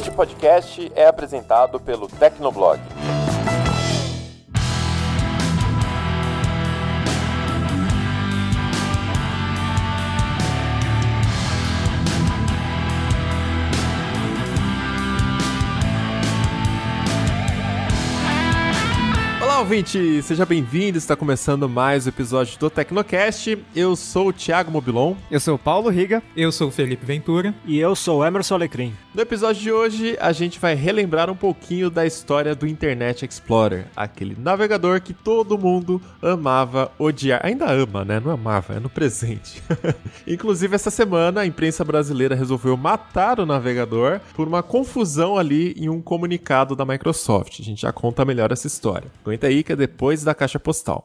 Este podcast é apresentado pelo Tecnoblog. ouvinte! Seja bem-vindo, está começando mais um episódio do Tecnocast. Eu sou o Thiago Mobilon. Eu sou o Paulo Riga. Eu sou o Felipe Ventura. E eu sou o Emerson Alecrim. No episódio de hoje, a gente vai relembrar um pouquinho da história do Internet Explorer, aquele navegador que todo mundo amava odiar. Ainda ama, né? Não amava, é no presente. Inclusive, essa semana, a imprensa brasileira resolveu matar o navegador por uma confusão ali em um comunicado da Microsoft. A gente já conta melhor essa história. Aguenta aí fica depois da caixa postal.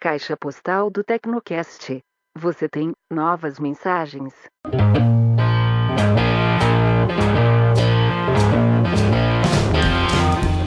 Caixa postal do Tecnocast. Você tem novas mensagens.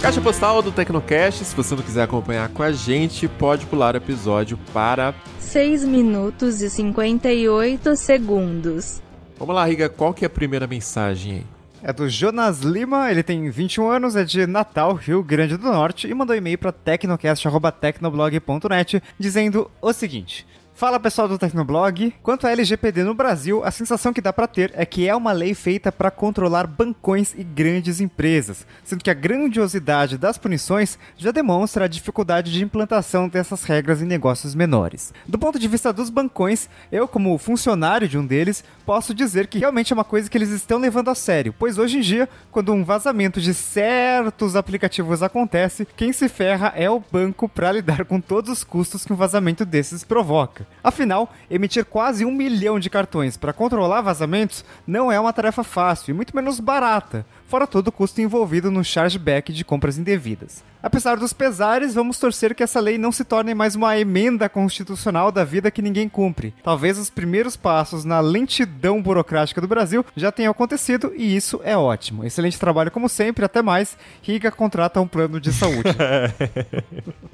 Caixa postal do Tecnocast. Se você não quiser acompanhar com a gente, pode pular o episódio para 6 minutos e 58 segundos. Vamos lá, Riga, qual que é a primeira mensagem aí? É do Jonas Lima, ele tem 21 anos, é de Natal, Rio Grande do Norte, e mandou e-mail para tecnocast.tecnoblog.net dizendo o seguinte: Fala pessoal do Tecnoblog. Quanto à LGPD no Brasil, a sensação que dá para ter é que é uma lei feita para controlar bancões e grandes empresas, sendo que a grandiosidade das punições já demonstra a dificuldade de implantação dessas regras em negócios menores. Do ponto de vista dos bancões, eu, como funcionário de um deles, posso dizer que realmente é uma coisa que eles estão levando a sério, pois hoje em dia, quando um vazamento de certos aplicativos acontece, quem se ferra é o banco para lidar com todos os custos que um vazamento desses provoca. Afinal, emitir quase um milhão de cartões para controlar vazamentos não é uma tarefa fácil e muito menos barata, fora todo o custo envolvido no chargeback de compras indevidas. Apesar dos pesares, vamos torcer que essa lei não se torne mais uma emenda constitucional da vida que ninguém cumpre. Talvez os primeiros passos na lentidão burocrática do Brasil já tenham acontecido e isso é ótimo. Excelente trabalho como sempre, até mais. Riga contrata um plano de saúde.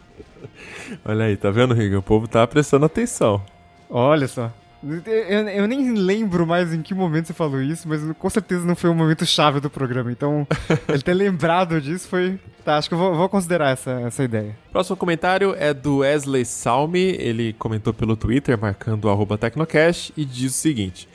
Olha aí, tá vendo, Riga? O povo tá prestando atenção. Olha só. Eu, eu, nem lembro mais em que momento você falou isso, mas com certeza não foi o um momento chave do programa. Então, ele ter lembrado disso foi. Tá, acho que eu vou, vou, considerar essa, essa ideia. Próximo comentário é do Wesley Salmi. Ele comentou pelo Twitter, marcando o Tecnocast, e diz o seguinte.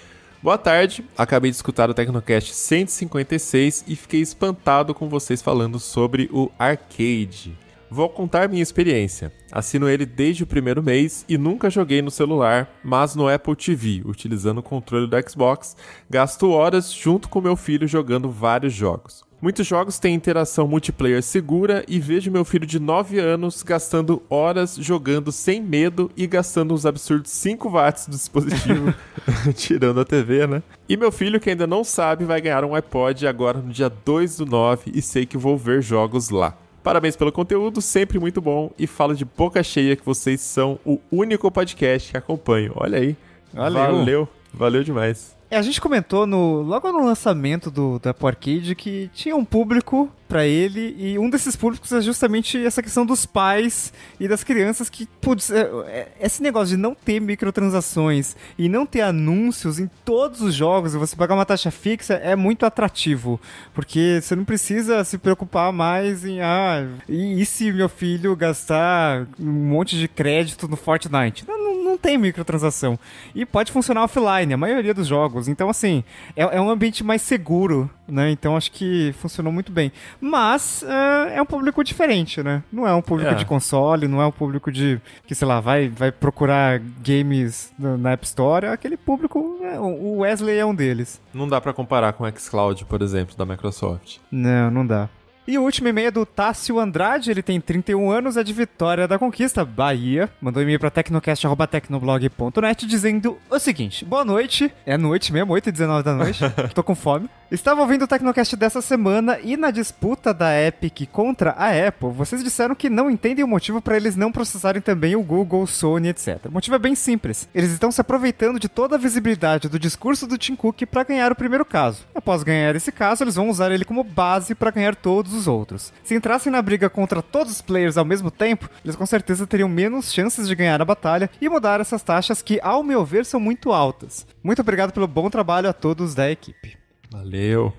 Boa tarde, acabei de escutar o Tecnocast 156 e fiquei espantado com vocês falando sobre o arcade. Vou contar minha experiência. Assino ele desde o primeiro mês e nunca joguei no celular, mas no Apple TV, utilizando o controle do Xbox, gasto horas junto com meu filho jogando vários jogos. Muitos jogos têm interação multiplayer segura e vejo meu filho de 9 anos gastando horas jogando sem medo e gastando uns absurdos 5 watts do dispositivo, tirando a TV, né? E meu filho, que ainda não sabe, vai ganhar um iPod agora no dia 2 do 9 e sei que vou ver jogos lá. Parabéns pelo conteúdo, sempre muito bom. E falo de boca cheia que vocês são o único podcast que acompanho. Olha aí. Valeu. Valeu, valeu demais. É, a gente comentou no, logo no lançamento do, da Arcade que tinha um público para ele e um desses públicos é justamente essa questão dos pais e das crianças que, putz, é, é, esse negócio de não ter microtransações e não ter anúncios em todos os jogos e você pagar uma taxa fixa é muito atrativo, porque você não precisa se preocupar mais em, ah, e, e se meu filho gastar um monte de crédito no Fortnite? Não, não, não tem microtransação. E pode funcionar offline, a maioria dos jogos jogos. Então, assim, é, é um ambiente mais seguro, né? Então acho que funcionou muito bem. Mas uh, é um público diferente, né? Não é um público é. de console, não é um público de que, sei lá, vai, vai procurar games na App Store. aquele público, é, o Wesley é um deles. Não dá para comparar com o xCloud, por exemplo, da Microsoft. Não, não dá. E o último e-mail é do Tássio Andrade, ele tem 31 anos, é de Vitória da Conquista, Bahia. Mandou e-mail para tecnocast.tecnoblog.net dizendo o seguinte: Boa noite, é noite mesmo, 8 e 19 da noite, tô com fome. Estava ouvindo o Tecnocast dessa semana e na disputa da Epic contra a Apple, vocês disseram que não entendem o motivo para eles não processarem também o Google, Sony, etc. O motivo é bem simples. Eles estão se aproveitando de toda a visibilidade do discurso do Tim Cook para ganhar o primeiro caso. Após ganhar esse caso, eles vão usar ele como base para ganhar todos outros. Se entrassem na briga contra todos os players ao mesmo tempo, eles com certeza teriam menos chances de ganhar a batalha e mudar essas taxas que, ao meu ver, são muito altas. Muito obrigado pelo bom trabalho a todos da equipe. Valeu.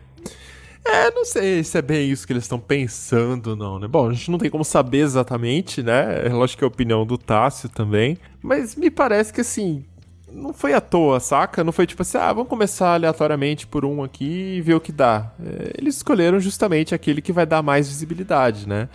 É, não sei se é bem isso que eles estão pensando, não, né? Bom, a gente não tem como saber exatamente, né? É, lógico que é a opinião do Tássio também. Mas me parece que, assim, não foi à toa, saca? Não foi tipo assim, ah, vamos começar aleatoriamente por um aqui e ver o que dá. É, eles escolheram justamente aquele que vai dar mais visibilidade, né?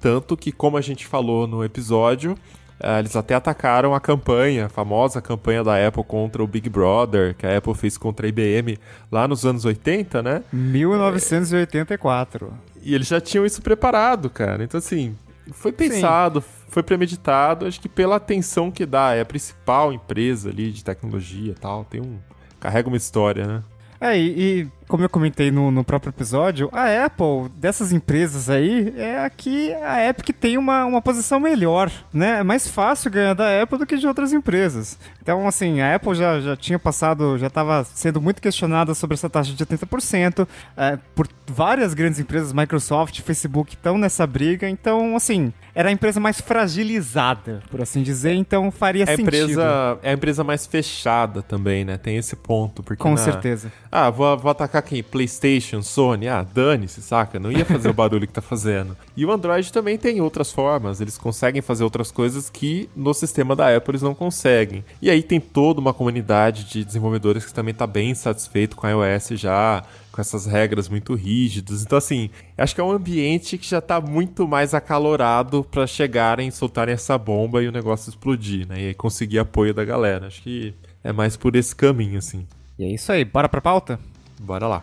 Tanto que, como a gente falou no episódio, ah, eles até atacaram a campanha, a famosa campanha da Apple contra o Big Brother, que a Apple fez contra a IBM lá nos anos 80, né? 1984. É... E eles já tinham isso preparado, cara. Então, assim, foi pensado, Sim foi premeditado, acho que pela atenção que dá. É a principal empresa ali de tecnologia e tal. Tem um. Carrega uma história, né? É, e, e como eu comentei no, no, próprio episódio, a Apple, dessas empresas aí, é a que a Epic tem uma, uma posição melhor, né? É mais fácil ganhar da Apple do que de outras empresas. Então, assim, a Apple já, já tinha passado, já estava sendo muito questionada sobre essa taxa de 80%, é, por várias grandes empresas, Microsoft, Facebook, estão nessa briga. Então, assim, era a empresa mais fragilizada, por assim dizer, então faria é sentido. Empresa, é a empresa mais fechada também, né? Tem esse ponto. Porque Com na... certeza. Ah, vou, vou atacar colocar quem? PlayStation, Sony, ah, dane-se, saca? Não ia fazer o barulho que tá fazendo. E o Android também tem outras formas, eles conseguem fazer outras coisas que no sistema da Apple eles não conseguem. E aí tem toda uma comunidade de desenvolvedores que também tá bem satisfeito com a iOS já, com essas regras muito rígidas. Então, assim, acho que é um ambiente que já tá muito mais acalorado para chegarem, soltarem essa bomba e o negócio explodir, né? E aí conseguir apoio da galera. Acho que é mais por esse caminho, assim. E é isso aí, bora pra pauta? Bora lá.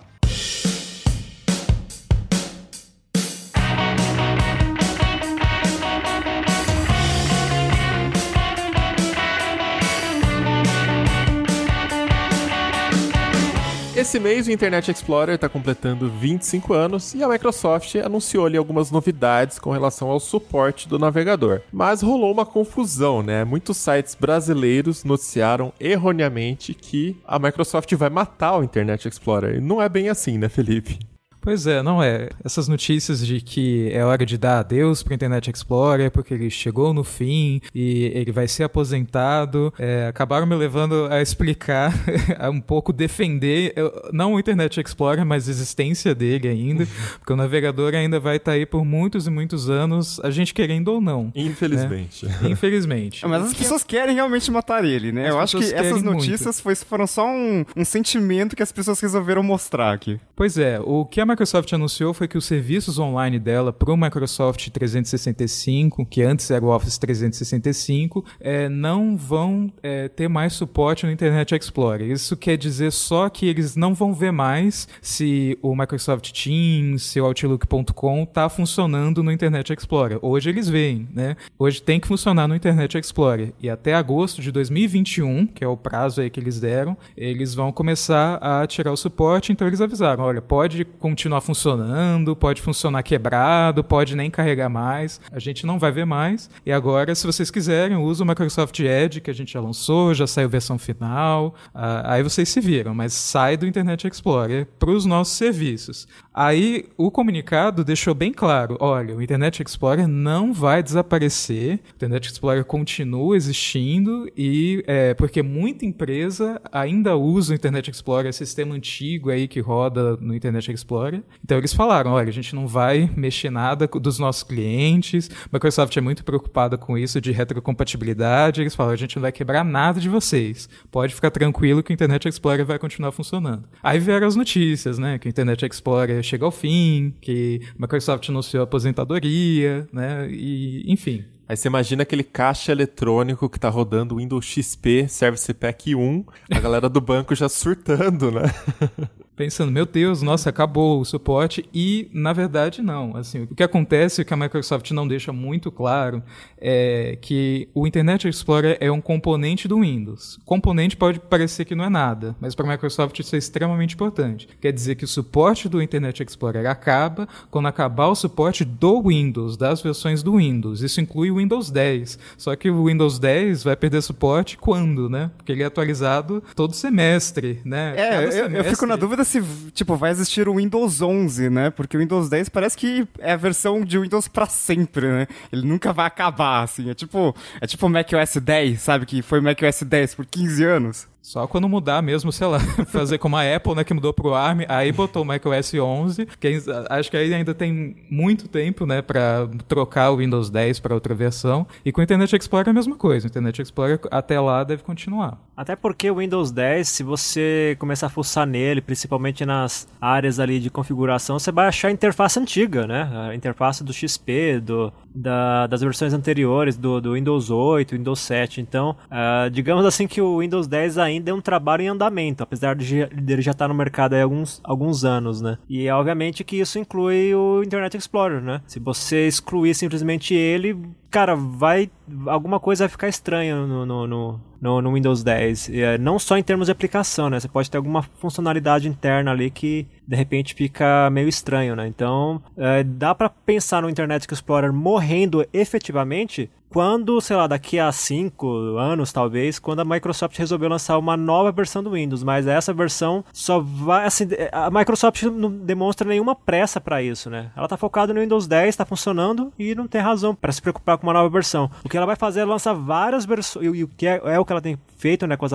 Nesse mês, o Internet Explorer está completando 25 anos e a Microsoft anunciou ali algumas novidades com relação ao suporte do navegador. Mas rolou uma confusão, né? Muitos sites brasileiros noticiaram erroneamente que a Microsoft vai matar o Internet Explorer. Não é bem assim, né, Felipe? Pois é, não é. Essas notícias de que é hora de dar adeus para Internet Explorer é porque ele chegou no fim e ele vai ser aposentado, é, acabaram me levando a explicar, a um pouco defender, eu, não o Internet Explorer, mas a existência dele ainda, uhum. porque o navegador ainda vai estar tá aí por muitos e muitos anos, a gente querendo ou não. Infelizmente. Né? Infelizmente. É, mas as pessoas querem realmente matar ele, né? As eu acho que essas notícias foi, foram só um, um sentimento que as pessoas resolveram mostrar aqui. Pois é, o que a é Microsoft anunciou foi que os serviços online dela para o Microsoft 365, que antes era o Office 365, é, não vão é, ter mais suporte no Internet Explorer. Isso quer dizer só que eles não vão ver mais se o Microsoft Teams, se o Outlook.com está funcionando no Internet Explorer. Hoje eles veem, né? Hoje tem que funcionar no Internet Explorer. E até agosto de 2021, que é o prazo aí que eles deram, eles vão começar a tirar o suporte. Então eles avisaram: olha, pode continuar continuar funcionando, pode funcionar quebrado, pode nem carregar mais. A gente não vai ver mais. E agora, se vocês quiserem, usa o Microsoft Edge, que a gente já lançou, já saiu versão final. Ah, aí vocês se viram, mas sai do Internet Explorer para os nossos serviços. Aí o comunicado deixou bem claro: olha, o Internet Explorer não vai desaparecer, o Internet Explorer continua existindo, e é, porque muita empresa ainda usa o Internet Explorer, é sistema antigo aí que roda no Internet Explorer história. Então eles falaram: olha, a gente não vai mexer nada dos nossos clientes. Microsoft é muito preocupada com isso de retrocompatibilidade. Eles falaram: a gente não vai quebrar nada de vocês. Pode ficar tranquilo que o Internet Explorer vai continuar funcionando. Aí vieram as notícias, né? Que o Internet Explorer chega ao fim, que Microsoft anunciou aposentadoria, né? E, enfim, Aí você imagina aquele caixa eletrônico que tá rodando Windows XP, Service Pack 1, a galera do banco já surtando, né? pensando, meu Deus, nossa, acabou o suporte, e na verdade não. Assim, o que acontece, o que a Microsoft não deixa muito claro, é que o Internet Explorer é um componente do Windows. Componente pode parecer que não é nada, mas para a Microsoft isso é extremamente importante. Quer dizer que o suporte do Internet Explorer acaba quando acabar o suporte do Windows, das versões do Windows. Isso inclui o Windows 10. Só que o Windows 10 vai perder suporte quando, né? Porque ele é atualizado todo semestre, né? É, eu, semestre. eu fico na dúvida se, tipo, vai existir o Windows 11, né? Porque o Windows 10 parece que é a versão de Windows para sempre, né? Ele nunca vai acabar, assim. É tipo, é tipo o macOS 10, sabe? Que foi o macOS 10 por 15 anos. Só quando mudar mesmo, sei lá, fazer como a Apple, né, que mudou pro ARM, aí botou o macOS 11, que acho que aí ainda tem muito tempo, né, para trocar o Windows 10 para outra versão. E com o Internet Explorer é a mesma coisa, o Internet Explorer até lá deve continuar. Até porque o Windows 10, se você começar a fuçar nele, principalmente nas áreas ali de configuração, você vai achar a interface antiga, né? A interface do XP, do da, das versões anteriores do, do, Windows 8, Windows 7. Então, uh, digamos assim que o Windows 10 ainda é um trabalho em andamento, apesar de, ele já estar tá no mercado há alguns, alguns anos, né? E obviamente que isso inclui o Internet Explorer, né? Se você excluir simplesmente ele, cara, vai. Alguma coisa vai ficar estranha no, no, no, no, no Windows 10. É, não só em termos de aplicação, né? Você pode ter alguma funcionalidade interna ali que de repente fica meio estranho, né? Então, é, dá para pensar no Internet Explorer morrendo efetivamente quando, sei lá, daqui a cinco anos talvez, quando a Microsoft resolveu lançar uma nova versão do Windows, mas essa versão só vai, assim, a Microsoft não demonstra nenhuma pressa para isso, né? Ela tá focada no Windows 10, tá funcionando e não tem razão para se preocupar com uma nova versão. O que ela vai fazer é lançar várias versões, e o que é, é, o que ela tem feito, né, com as,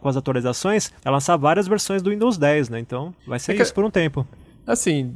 com as atualizações, é lançar várias versões do Windows 10, né? Então, vai ser é que... isso por um tempo. Assim,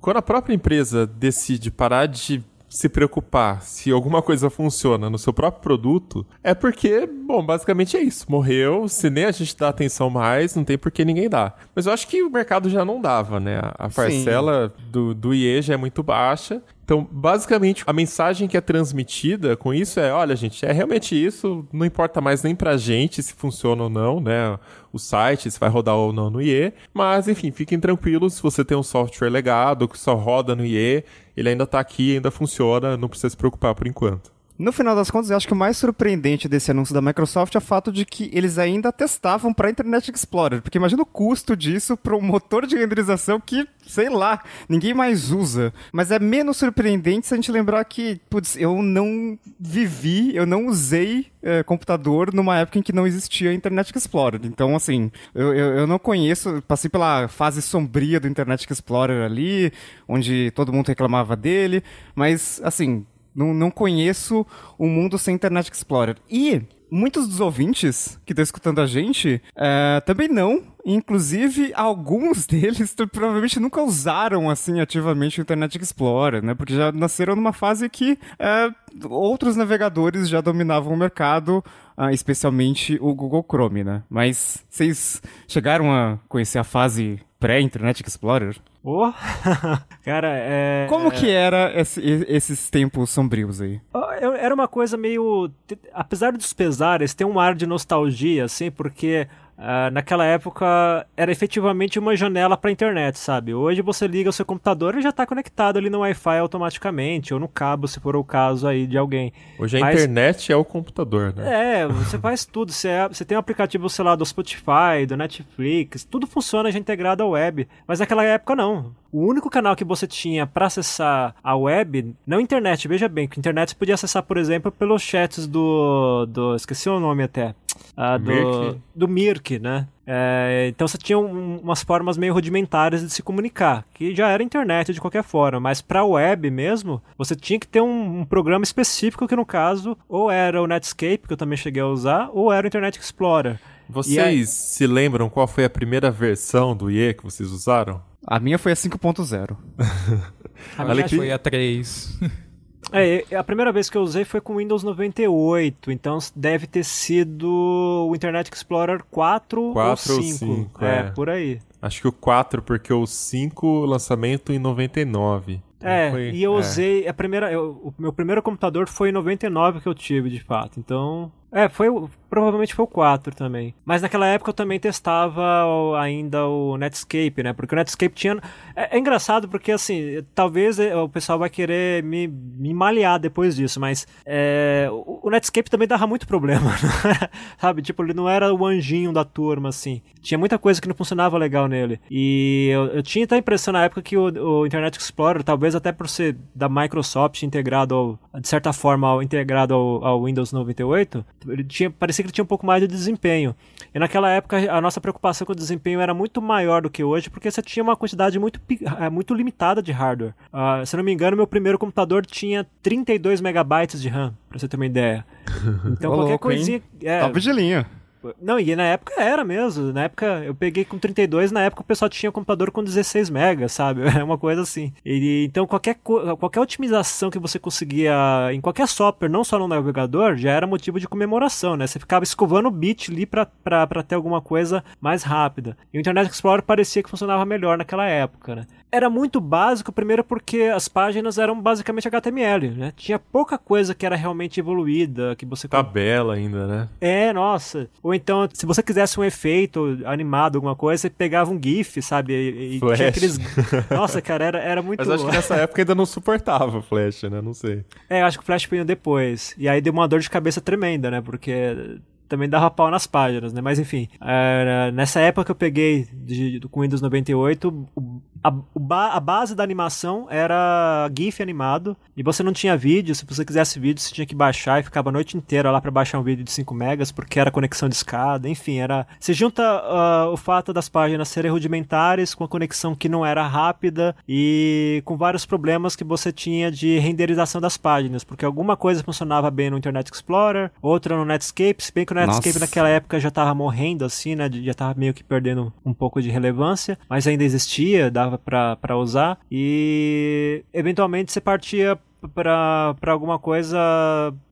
quando a própria empresa decide parar de se preocupar se alguma coisa funciona no seu próprio produto, é porque, bom, basicamente é isso. Morreu, se nem a gente dá atenção mais, não tem por que ninguém dá. Mas eu acho que o mercado já não dava, né? A parcela do, do IE já é muito baixa. Então, basicamente, a mensagem que é transmitida com isso é: olha, gente, é realmente isso, não importa mais nem pra gente se funciona ou não, né? O site, se vai rodar ou não no IE. Mas, enfim, fiquem tranquilos, se você tem um software legado que só roda no IE, ele ainda tá aqui, ainda funciona, não precisa se preocupar por enquanto. No final das contas, eu acho que o mais surpreendente desse anúncio da Microsoft é o fato de que eles ainda testavam para Internet Explorer, porque imagina o custo disso para um motor de renderização que, sei lá, ninguém mais usa. Mas é menos surpreendente se a gente lembrar que, putz, eu não vivi, eu não usei é, computador numa época em que não existia Internet Explorer. Então, assim, eu, eu, eu não conheço, passei pela fase sombria do Internet Explorer ali, onde todo mundo reclamava dele, mas, assim, não, não conheço o um mundo sem Internet Explorer. E muitos dos ouvintes que estão escutando a gente é, também não. Inclusive, alguns deles provavelmente nunca usaram assim ativamente o Internet Explorer, né? Porque já nasceram numa fase que é, outros navegadores já dominavam o mercado, ah, especialmente o Google Chrome, né? Mas vocês chegaram a conhecer a fase pré-Internet Explorer? Oh. Cara, é. Como é que era esse, esses tempos sombrios aí? Era uma coisa meio. Apesar dos pesares, tem um ar de nostalgia, assim, porque ah, naquela época era efetivamente uma janela para a internet, sabe? Hoje você liga o seu computador e já está conectado ali no Wi-Fi automaticamente, ou no cabo, se for o caso aí de alguém. Hoje a Mas... internet é o computador, né? É, você faz tudo. Você, é... você tem um aplicativo, sei lá, do Spotify, do Netflix, tudo funciona já integrado à web. Mas naquela época não. O único canal que você tinha para acessar a web, não internet, veja bem, que internet você podia acessar, por exemplo, pelos chats do. do esqueci o nome até ah, do, Mirk. do Mirk, né? É, então você tinha um, umas formas meio rudimentares de se comunicar, que já era internet de qualquer forma, mas para web mesmo, você tinha que ter um, um, programa específico que no caso ou era o Netscape, que eu também cheguei a usar, ou era o Internet Explorer. Vocês aí... se lembram qual foi a primeira versão do IE que vocês usaram? A minha foi a 5.0. a minha foi a 3. É, a primeira vez que eu usei foi com Windows 98, então deve ter sido o Internet Explorer 4, 4 ou 5. Ou 5 é, é, por aí. Acho que o 4, porque o 5 lançamento em 99. é, foi, e eu é. usei a primeira, eu, o meu primeiro computador foi em 99 que eu tive, de fato. Então, é, foi provavelmente foi o 4 também. Mas naquela época eu também testava ainda o Netscape, né? Porque o Netscape tinha. É, é, engraçado porque, assim, talvez é, o pessoal vai querer me, me malhar depois disso, mas é, o, o, Netscape também dava muito problema, né? sabe? Tipo, ele não era o anjinho da turma, assim. Tinha muita coisa que não funcionava legal nele. E eu, eu tinha até a impressão na época que o, o, Internet Explorer, talvez até por ser da Microsoft integrado, ao, de certa forma, ao, integrado ao, ao Windows 98, ele tinha, parecia que ele tinha um pouco mais de desempenho. E naquela época a nossa preocupação com o desempenho era muito maior do que hoje, porque você tinha uma quantidade muito, eh, muito limitada de hardware. Uh, se não me engano, meu primeiro computador tinha 32 megabytes de RAM, pra você ter uma ideia. Então qualquer coisinha. É, Top de linha. Tipo, não, e na época era mesmo. Na época eu peguei com 32, na época o pessoal tinha computador com 16 megas, sabe? É uma coisa assim. E, então qualquer, qualquer otimização que você conseguia em qualquer software, não só no navegador, já era motivo de comemoração, né? Você ficava escovando o bit ali pra, pra, pra ter alguma coisa mais rápida. E o Internet Explorer parecia que funcionava melhor naquela época, né? era muito básico, primeiro porque as páginas eram basicamente HTML, né? Tinha pouca coisa que era realmente evoluída, que você... Tabela ainda, né? É, nossa. Ou então, se você quisesse um efeito animado, alguma coisa, você pegava um GIF, sabe? E, e tinha aqueles... Nossa, cara, era, era muito... Mas acho que nessa época ainda não suportava Flash, né? Não sei. É, acho que o Flash veio depois. E aí deu uma dor de cabeça tremenda, né? Porque também dava pau nas páginas, né? Mas enfim, era, nessa época que eu peguei de, com Windows 98, a, ba a, base da animação era GIF animado e você não tinha vídeo. Se você quisesse vídeo, você tinha que baixar e ficava a noite inteira lá para baixar um vídeo de 5 megas porque era conexão de escada. Enfim, era. se junta uh, o fato das páginas serem rudimentares com a conexão que não era rápida e com vários problemas que você tinha de renderização das páginas, porque alguma coisa funcionava bem no Internet Explorer, outra no Netscape. Se bem que o Netscape Nossa. naquela época já tava morrendo assim, né? Já tava meio que perdendo um pouco de relevância, mas ainda existia, dava dava para usar e eventualmente você partia para alguma coisa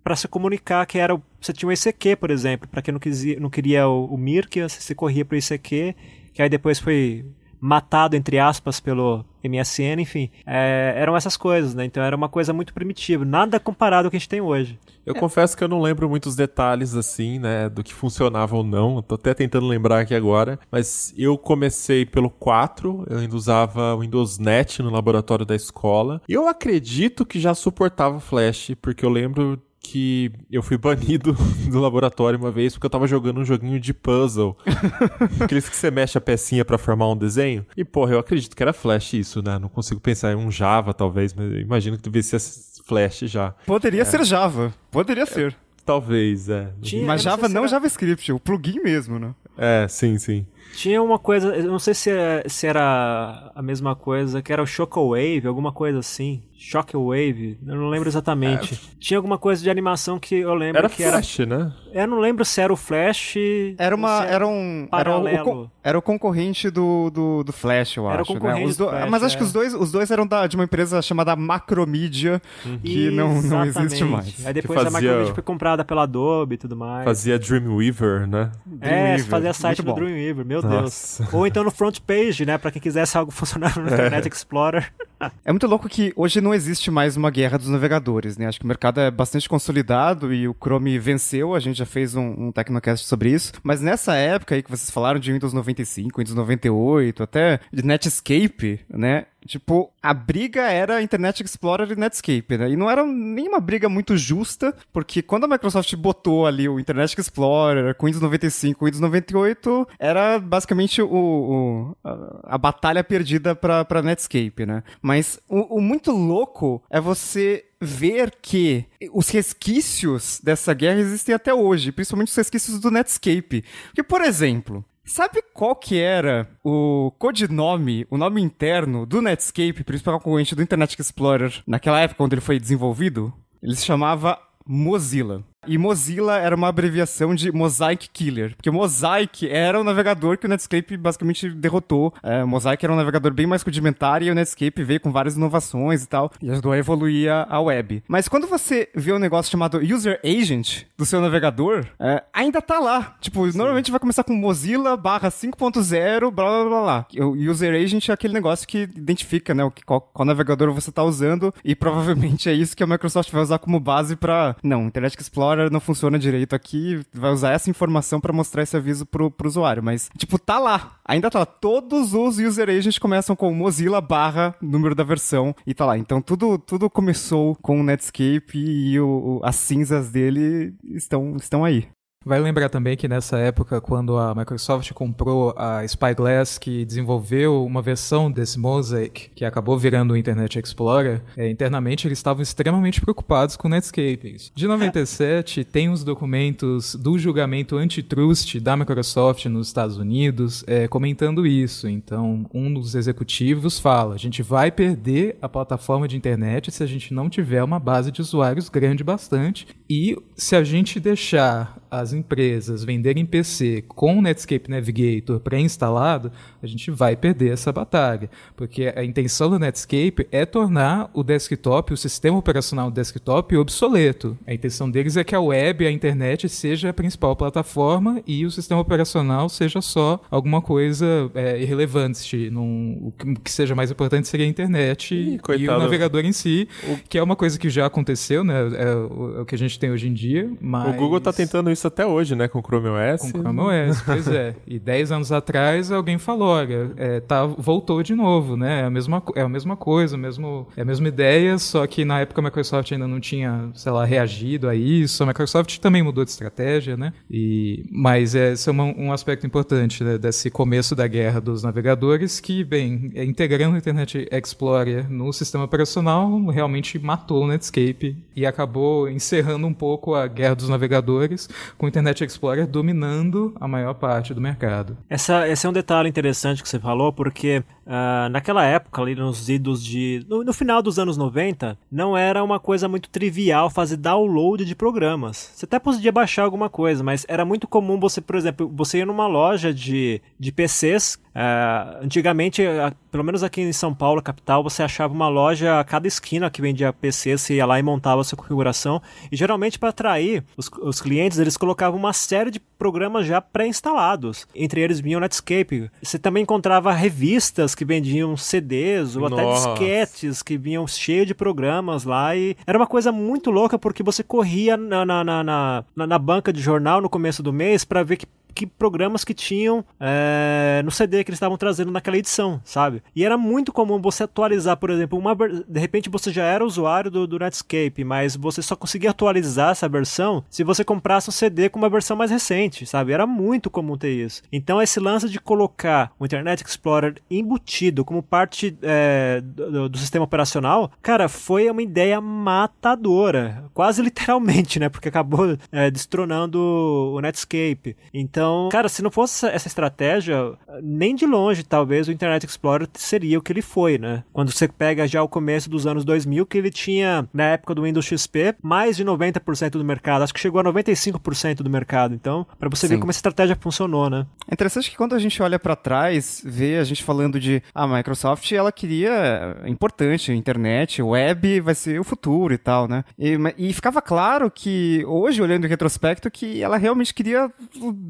para se comunicar, que era você tinha o ICQ, por exemplo, para quem não, quisia, não queria o, o Mirk, você corria para o ICQ, que aí depois foi matado, entre aspas, pelo MSN, enfim. É, eram essas coisas, né? Então era uma coisa muito primitiva, nada comparado ao que a gente tem hoje. Eu é. confesso que eu não lembro muitos detalhes, assim, né, do que funcionava ou não. Eu tô até tentando lembrar aqui agora. Mas eu comecei pelo 4, eu ainda usava o Windows Net no laboratório da escola. e Eu acredito que já suportava Flash, porque eu lembro que eu fui banido do laboratório uma vez porque eu tava jogando um joguinho de puzzle. Aqueles que você mexe a pecinha para formar um desenho. E, porra, eu acredito que era Flash isso, né? Não consigo pensar em um Java, talvez, mas imagino que devia ser Flash já. Poderia é. ser Java. Poderia é. ser. Talvez, é. Tinha, mas Java não, não JavaScript, o plugin mesmo, né? É, sim, sim. Tinha uma coisa, eu não sei se é, se era a mesma coisa, que era o Shockwave, alguma coisa assim. Shockwave, eu não lembro exatamente. É. Tinha alguma coisa de animação que eu lembro era que Flash, era. Flash, né? Eu não lembro se era o Flash. Era uma. Era um. Paralelo. Era o, era o concorrente do, do, do Flash, eu era acho. Né? Do, Flash, mas acho é. que os dois, os dois eram da, de uma empresa chamada Macromedia, uhum. que não, não existe mais. Aí depois fazia... a Macromedia foi comprada pela Adobe e tudo mais. Fazia Dreamweaver, né? É, Dreamweaver. É, fazia site Muito do bom. Dreamweaver, meu Nossa. Deus. Ou então no Front Page, né? Pra quem quisesse algo funcionar no é. Internet Explorer. é muito louco que hoje não existe mais uma guerra dos navegadores, né? Acho que o mercado é bastante consolidado e o Chrome venceu, a gente já fez um, um Tecnocast sobre isso. Mas nessa época aí que vocês falaram de Windows 95, Windows 98, até de Netscape, né? Tipo, a briga era Internet Explorer e Netscape, né? E não era nenhuma briga muito justa, porque quando a Microsoft botou ali o Internet Explorer com Windows 95, Windows 98, era basicamente o, o a, a, batalha perdida pra, pra Netscape, né? Mas o, o muito louco é você ver que os resquícios dessa guerra existem até hoje, principalmente os resquícios do Netscape. Porque, por exemplo, Sabe qual que era o codinome, o nome interno do Netscape, principal concorrente do Internet Explorer, naquela época quando ele foi desenvolvido? Ele se chamava Mozilla. E Mozilla era uma abreviação de Mosaic Killer, porque Mosaic era o navegador que o Netscape basicamente derrotou. É, Mosaic era um navegador bem mais rudimentar e o Netscape veio com várias inovações e tal, e ajudou a evoluir a web. Mas quando você vê um negócio chamado User Agent do seu navegador, é, ainda tá lá. Tipo, Sim. normalmente vai começar com Mozilla barra 5.0, blá blá blá blá. O User Agent é aquele negócio que identifica né, qual, qual navegador você tá usando, e provavelmente é isso que a Microsoft vai usar como base para Não, Internet Explorer não funciona direito aqui, vai usar essa informação para mostrar esse aviso pro, pro usuário. Mas, tipo, tá lá. Ainda tá lá. Todos os user agents começam com Mozilla barra número da versão e tá lá. Então tudo, tudo começou com o Netscape e o, as cinzas dele estão, estão aí. Vai lembrar também que nessa época, quando a Microsoft comprou a Spyglass, que desenvolveu uma versão desse Mosaic, que acabou virando o Internet Explorer, é, internamente eles estavam extremamente preocupados com Netscape. De 97, tem os documentos do julgamento antitrust da Microsoft nos Estados Unidos é, comentando isso. Então, um dos executivos fala: a gente vai perder a plataforma de internet se a gente não tiver uma base de usuários grande bastante e se a gente deixar as empresas venderem PC com Netscape Navigator pré-instalado, a gente vai perder essa batalha, porque a intenção do Netscape é tornar o desktop, o sistema operacional do desktop obsoleto. A intenção deles é que a web, a internet seja a principal plataforma e o sistema operacional seja só alguma coisa é, irrelevante, num, o que seja mais importante seria a internet Ih, e o navegador em si, o... que é uma coisa que já aconteceu, né? É o, é o que a gente tem hoje em dia, mas... O Google está tentando isso isso até hoje, né? Com o Chrome OS. Com o Chrome OS, pois é. E 10 anos atrás alguém falou, olha, é, tá, voltou de novo, né? É a mesma, é a mesma coisa, mesmo, é a mesma ideia, só que na época a Microsoft ainda não tinha, sei lá, reagido a isso. A Microsoft também mudou de estratégia, né? E, mas é, esse é uma, um aspecto importante né, desse começo da guerra dos navegadores que, bem, é, integrando o Internet Explorer no sistema operacional, realmente matou o Netscape e acabou encerrando um pouco a guerra dos navegadores, com o Internet Explorer dominando a maior parte do mercado. Essa, esse é um detalhe interessante que você falou, porque uh, naquela época, ali nos idos de. No, no, final dos anos 90, não era uma coisa muito trivial fazer download de programas. Você até podia baixar alguma coisa, mas era muito comum você, por exemplo, você ir numa loja de, de PCs. Uh, ah, antigamente, pelo menos aqui em São Paulo, capital, você achava uma loja a cada esquina que vendia PC, você ia lá e montava a sua configuração. E geralmente, para atrair os, os clientes, eles colocavam uma série de programas já pré-instalados. Entre eles vinha o Netscape. Você também encontrava revistas que vendiam CDs ou Nossa. até disquetes que vinham cheio de programas lá. E era uma coisa muito louca porque você corria na, na, na, na, na banca de jornal no começo do mês para ver que que programas que tinham é, no CD que eles estavam trazendo naquela edição, sabe? E era muito comum você atualizar, por exemplo, uma de repente você já era usuário do, do Netscape, mas você só conseguia atualizar essa versão se você comprasse um CD com uma versão mais recente, sabe? Era muito comum ter isso. Então esse lance de colocar o Internet Explorer embutido como parte é, do, do sistema operacional, cara, foi uma ideia matadora, quase literalmente, né? Porque acabou é, destronando o Netscape. Então, cara, se não fosse essa estratégia, nem de longe, talvez o Internet Explorer seria o que ele foi, né? Quando você pega já o começo dos anos 2000, que ele tinha, na época do Windows XP, mais de 90% do mercado. Acho que chegou a 95% do mercado. Então, para você Sim. ver como essa estratégia funcionou, né? É interessante que quando a gente olha para trás, vê a gente falando de a ah, Microsoft, ela queria é, importante, internet, web vai ser o futuro e tal, né? E, e ficava claro que hoje, olhando em retrospecto, que ela realmente queria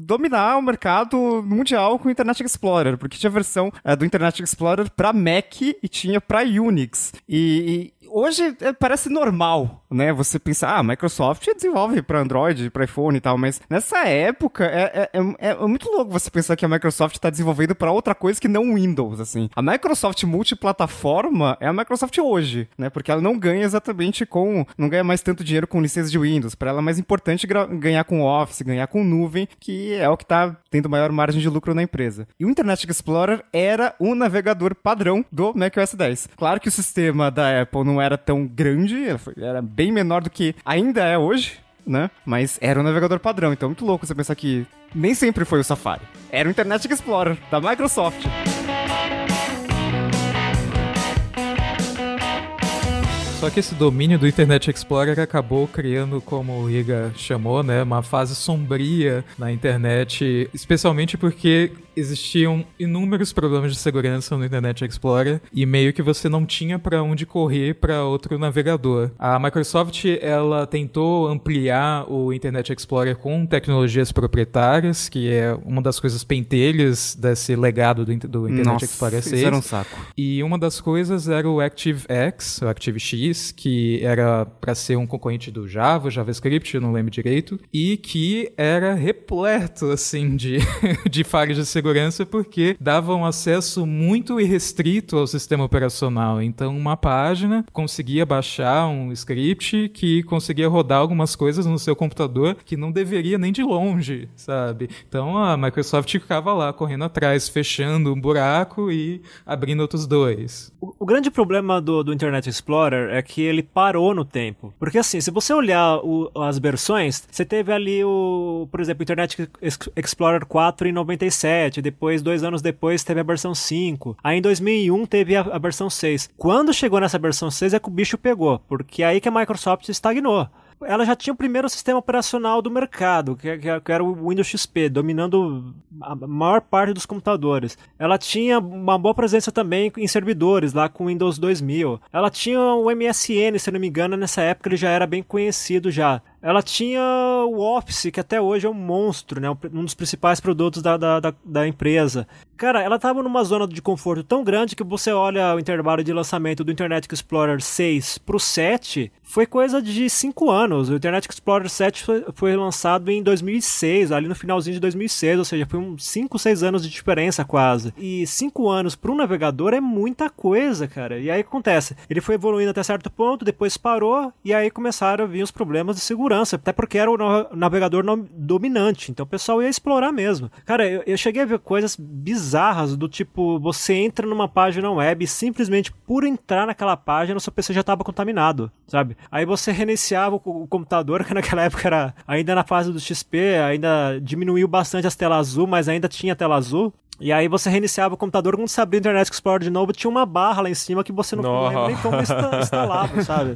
dominar o mercado mundial com o Internet Explorer, porque tinha a versão é, do Internet Explorer Explorer para Mac e tinha para Unix. E, hoje é, parece normal, né? Você pensar, ah, a Microsoft desenvolve para Android, para iPhone e tal, mas nessa época é é, é, é, é, muito louco você pensar que a Microsoft está desenvolvendo para outra coisa que não Windows, assim. A Microsoft multiplataforma é a Microsoft hoje, né? Porque ela não ganha exatamente com, não ganha mais tanto dinheiro com licença de Windows. Para ela é mais importante ganhar com Office, ganhar com nuvem, que é o que está tendo maior margem de lucro na empresa. E o Internet Explorer era o navegador padrão do macOS 10. Claro que o sistema da Apple não é era tão grande, era bem menor do que ainda é hoje, né? Mas era um navegador padrão, então é muito louco você pensar que nem sempre foi o Safari. Era o Internet Explorer da Microsoft. Só que esse domínio do Internet Explorer acabou criando, como o Iga chamou, né, uma fase sombria na internet, especialmente porque existiam inúmeros problemas de segurança no Internet Explorer e meio que você não tinha para onde correr para outro navegador. A Microsoft ela tentou ampliar o Internet Explorer com tecnologias proprietárias, que é uma das coisas pentelhas desse legado do, do Internet Nossa, Explorer 6. Isso era um saco. E uma das coisas era o ActiveX, o ActiveX, que era para ser um concorrente do Java, JavaScript, eu não lembro direito, e que era repleto assim de de falhas de segurança segurança porque dava um acesso muito irrestrito ao sistema operacional. Então, uma página conseguia baixar um script que conseguia rodar algumas coisas no seu computador que não deveria nem de longe, sabe? Então, a Microsoft ficava lá correndo atrás, fechando um buraco e abrindo outros dois. O, o grande problema do, do Internet Explorer é que ele parou no tempo. Porque, assim, se você olhar o, as versões, você teve ali o, por exemplo, Internet Explorer 4 em 97 7, depois, dois anos depois, teve a versão 5. Aí em 2001 teve a, a versão 6. Quando chegou nessa versão 6 é que o bicho pegou, porque é aí que a Microsoft estagnou ela já tinha o primeiro sistema operacional do mercado, que, que, era o Windows XP, dominando a maior parte dos computadores. Ela tinha uma boa presença também em servidores, lá com o Windows 2000. Ela tinha o MSN, se não me engano, nessa época ele já era bem conhecido já ela tinha o Office, que até hoje é um monstro, né? Um dos principais produtos da, da, da, da empresa. Cara, ela estava numa zona de conforto tão grande que você olha o intervalo de lançamento do Internet Explorer 6 pro 7, foi coisa de 5 anos. O Internet Explorer 7 foi, lançado em 2006, ali no finalzinho de 2006, ou seja, foi uns 5, 6 anos de diferença quase. E 5 anos para um navegador é muita coisa, cara. E aí acontece, ele foi evoluindo até certo ponto, depois parou, e aí começaram a vir os problemas de segurança, até porque era o navegador dominante, então o pessoal ia explorar mesmo. Cara, eu, eu cheguei a ver coisas bizarras do tipo, você entra numa página web e simplesmente por entrar naquela página, o seu PC já estava contaminado, sabe? Aí você reiniciava o, computador, que naquela época era ainda na fase do XP, ainda diminuiu bastante as telas azul, mas ainda tinha tela azul. E aí você reiniciava o computador, quando você abria o Internet Explorer de novo, tinha uma barra lá em cima que você não, lembra nem como instalava, sabe?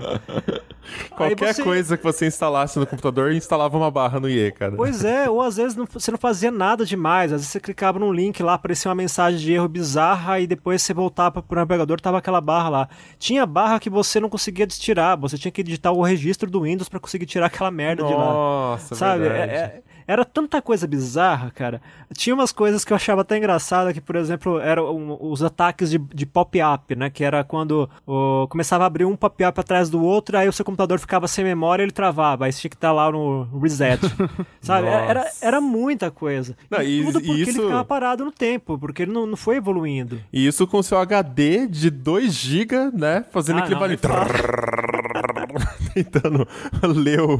Qualquer você... coisa que você instalasse no computador, instalava uma barra no IE, cara. Pois é, ou às vezes não, você não fazia nada demais, às vezes você clicava num link lá, aparecia uma mensagem de erro bizarra e depois você voltava pro navegador, tava aquela barra lá. Tinha barra que você não conseguia destirar, você tinha que digitar o registro do Windows para conseguir tirar aquela merda Nossa, de lá. Nossa, sabe? Verdade. É, é era tanta coisa bizarra, cara. Tinha umas coisas que eu achava até engraçada, que, por exemplo, eram um, os ataques de, de pop-up, né? Que era quando começava a abrir um pop-up atrás do outro, aí o seu computador ficava sem memória e ele travava. Aí você tinha que estar tá lá no reset. sabe? É, era, era, era, muita coisa. Não, e, e, tudo porque isso... ele ficava parado no tempo, porque ele não, não foi evoluindo. E isso com seu HD de 2 GB, né? Fazendo ah, aquele não, barulho. É tentando ler o,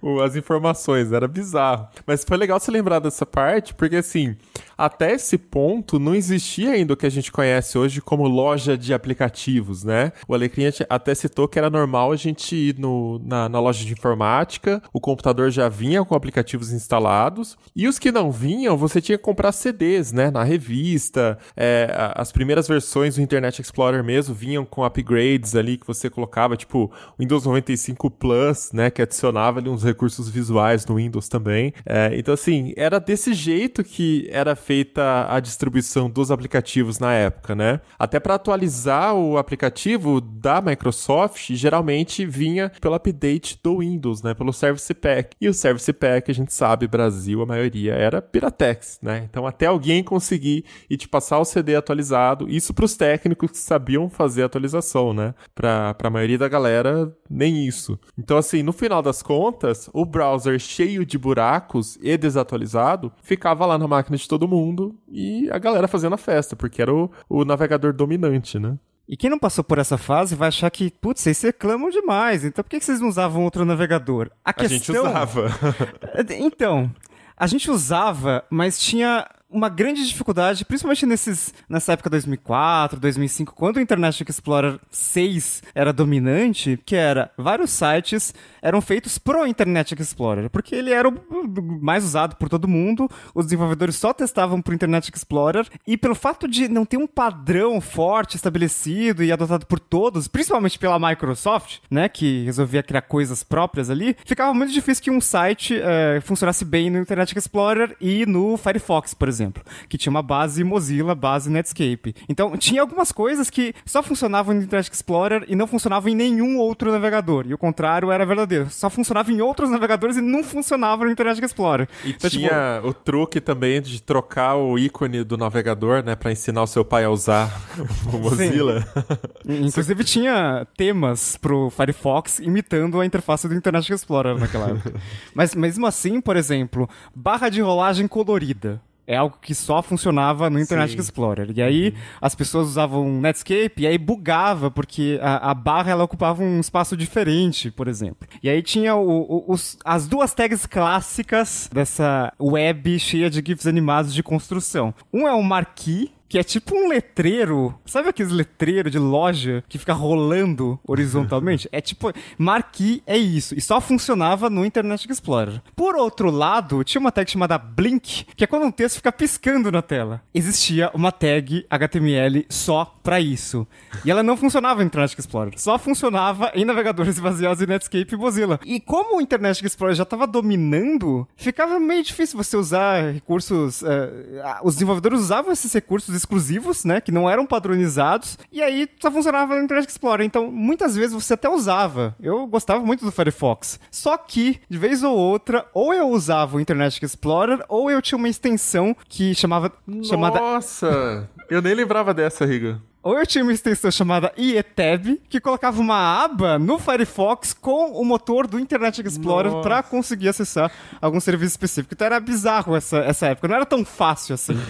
o, as informações, era bizarro. Mas foi legal você lembrar dessa parte, porque assim, até esse ponto não existia ainda o que a gente conhece hoje como loja de aplicativos, né? O Alecrim até citou que era normal a gente ir no, na, na loja de informática, o computador já vinha com aplicativos instalados, e os que não vinham, você tinha que comprar CDs, né? Na revista, é, as primeiras versões do Internet Explorer mesmo vinham com upgrades ali que você colocava, tipo, Windows 95 5 Plus, né, que adicionava ali uns recursos visuais no Windows também. É, então, assim, era desse jeito que era feita a distribuição dos aplicativos na época, né? Até para atualizar o aplicativo da Microsoft, geralmente vinha pelo update do Windows, né, pelo Service Pack. E o Service Pack, a gente sabe, Brasil, a maioria era Piratex, né? Então, até alguém conseguir e te passar o CD atualizado, isso para os técnicos que sabiam fazer atualização, né? Para a maioria da galera, nem isso isso. Então, assim, no final das contas, o browser cheio de buracos e desatualizado ficava lá na máquina de todo mundo e a galera fazendo a festa, porque era o, o navegador dominante, né? E quem não passou por essa fase vai achar que, putz, vocês reclamam demais, então por que vocês não usavam outro navegador? A, a questão... gente usava. então, a gente usava, mas tinha uma grande dificuldade, principalmente nesses, nessa época 2004, 2005, quando o Internet Explorer 6 era dominante, que era vários sites eram feitos pro Internet Explorer, porque ele era o mais usado por todo mundo, os desenvolvedores só testavam pro Internet Explorer, e pelo fato de não ter um padrão forte estabelecido e adotado por todos, principalmente pela Microsoft, né, que resolvia criar coisas próprias ali, ficava muito difícil que um site é, funcionasse bem no Internet Explorer e no Firefox, por exemplo exemplo, que tinha uma base Mozilla, base Netscape. Então, tinha algumas coisas que só funcionavam no Internet Explorer e não funcionavam em nenhum outro navegador. E o contrário era verdadeiro. Só funcionava em outros navegadores e não funcionava no Internet Explorer. E então, tipo, tinha tipo... o truque também de trocar o ícone do navegador, né, para ensinar o seu pai a usar o Mozilla. Inclusive tinha temas pro Firefox imitando a interface do Internet Explorer naquela época. Mas mesmo assim, por exemplo, barra de rolagem colorida é algo que só funcionava no Internet Sim. Explorer. E aí uhum. as pessoas usavam Netscape e aí bugava, porque a, a, barra ela ocupava um espaço diferente, por exemplo. E aí tinha o, o, os, as duas tags clássicas dessa web cheia de GIFs animados de construção. Um é o Marquis, que é tipo um letreiro. Sabe aqueles letreiros de loja que fica rolando horizontalmente? é tipo, marque é isso. E só funcionava no Internet Explorer. Por outro lado, tinha uma tag chamada Blink, que é quando um texto fica piscando na tela. Existia uma tag HTML só para isso. E ela não funcionava em Internet Explorer. Só funcionava em navegadores baseados em Netscape e Mozilla. E como o Internet Explorer já estava dominando, ficava meio difícil você usar recursos. Uh, os desenvolvedores usavam esses recursos exclusivos, né? Que não eram padronizados. E aí só funcionava no Internet Explorer. Então, muitas vezes você até usava. Eu gostava muito do Firefox. Só que, de vez ou outra, ou eu usava o Internet Explorer, ou eu tinha uma extensão que chamava. Nossa! Chamada... eu nem lembrava dessa, Riga. Ou eu tinha uma extensão chamada IETEB, que colocava uma aba no Firefox com o motor do Internet Explorer para conseguir acessar algum serviço específico. Então era bizarro essa, essa época, não era tão fácil assim.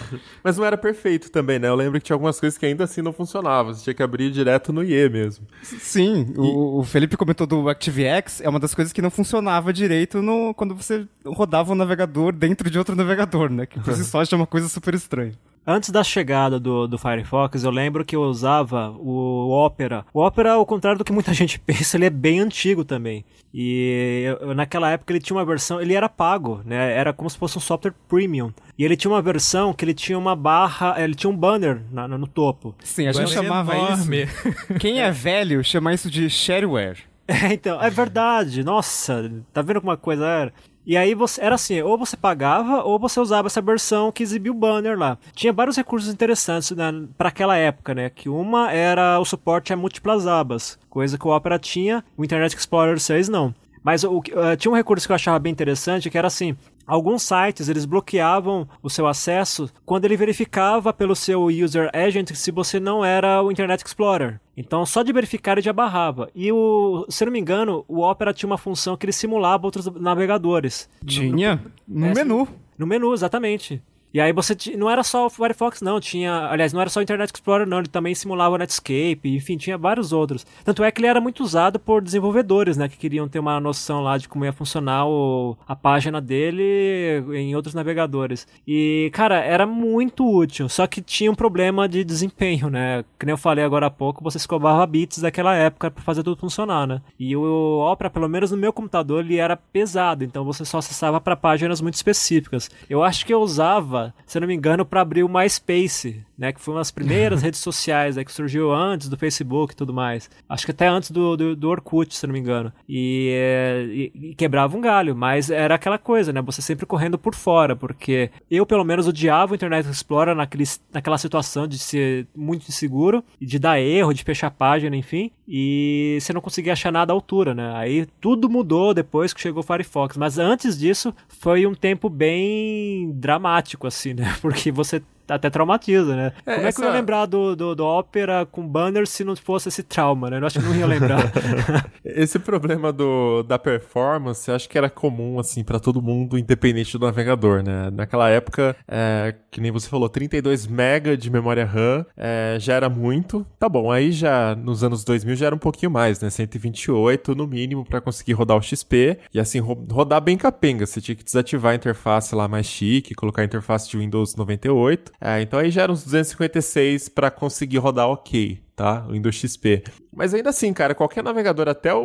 Mas não era perfeito também, né? Eu lembro que tinha algumas coisas que ainda assim não funcionavam, você tinha que abrir direto no IE mesmo. Sim, e... o, Felipe comentou do ActiveX, é uma das coisas que não funcionava direito no, quando você rodava o um navegador dentro de outro navegador, né? Que por si só já é uma coisa super estranha. Antes da chegada do, do Firefox, eu lembro que eu usava o Opera. O Opera, ao contrário do que muita gente pensa, ele é bem antigo também. E eu, naquela época ele tinha uma versão, ele era pago, né? Era como se fosse um software premium. E ele tinha uma versão que ele tinha uma barra, eh, ele tinha um banner na, no topo. Sim, a gente chamava enorme. isso. Quem é, é velho chama isso de shareware. É, então, é verdade. Nossa, tá vendo como uma coisa era? E aí você era assim, ou você pagava ou você usava essa versão que exibia o banner lá. Tinha vários recursos interessantes né, para aquela época, né? Que uma era o suporte a múltiplas abas, coisa que o Opera tinha, o Internet Explorer 6 não. Mas o, uh, tinha um recurso que eu achava bem interessante, que era assim, Alguns sites eles bloqueavam o seu acesso quando ele verificava pelo seu user agent se você não era o Internet Explorer. Então, só de verificar ele já barrava. E o, se não me engano, o Opera tinha uma função que ele simulava outros navegadores. Tinha? No, no, no é, menu. No menu, exatamente. E aí você t... não era só o Firefox, não, tinha, aliás, não era só o Internet Explorer, não, ele também simulava o Netscape, enfim, tinha vários outros. Tanto é que ele era muito usado por desenvolvedores, né, que queriam ter uma noção lá de como ia funcionar o... a página dele em outros navegadores. E, cara, era muito útil, só que tinha um problema de desempenho, né? Que nem eu falei agora há pouco, você escovava bits daquela época para fazer tudo funcionar, né? E o Opera, pelo menos no meu computador, ele era pesado, então você só acessava para páginas muito específicas. Eu acho que eu usava usava, se não me engano, para abrir o MySpace, né? Que foi uma das primeiras redes sociais né, que surgiu antes do Facebook e tudo mais. Acho que até antes do, do, do Orkut, se não me engano. E, eh, e, e, quebrava um galho, mas era aquela coisa, né? Você sempre correndo por fora, porque eu, pelo menos, odiava o Internet Explorer naquele, naquela situação de ser muito inseguro, de dar erro, de fechar a página, enfim. E você não conseguia achar nada à altura, né? Aí tudo mudou depois que chegou o Firefox. Mas antes disso, foi um tempo bem dramático, assim, né? Porque você Tá até traumatiza, né? É, Como é essa... que eu ia lembrar do, do, do, ópera com banner se não fosse esse trauma, né? Eu acho que não ia lembrar. esse problema do, da performance, acho que era comum, assim, para todo mundo, independente do navegador, né? Naquela época, é, que nem você falou, 32 mega de memória RAM é, já era muito. Tá bom, aí já nos anos 2000 já era um pouquinho mais, né? 128 no mínimo para conseguir rodar o XP e assim ro rodar bem capenga. Você tinha que desativar a interface lá mais chique, colocar a interface de Windows 98. É, então aí já era uns 256 para conseguir rodar ok tá? O Windows XP. Mas ainda assim, cara, qualquer navegador, até o,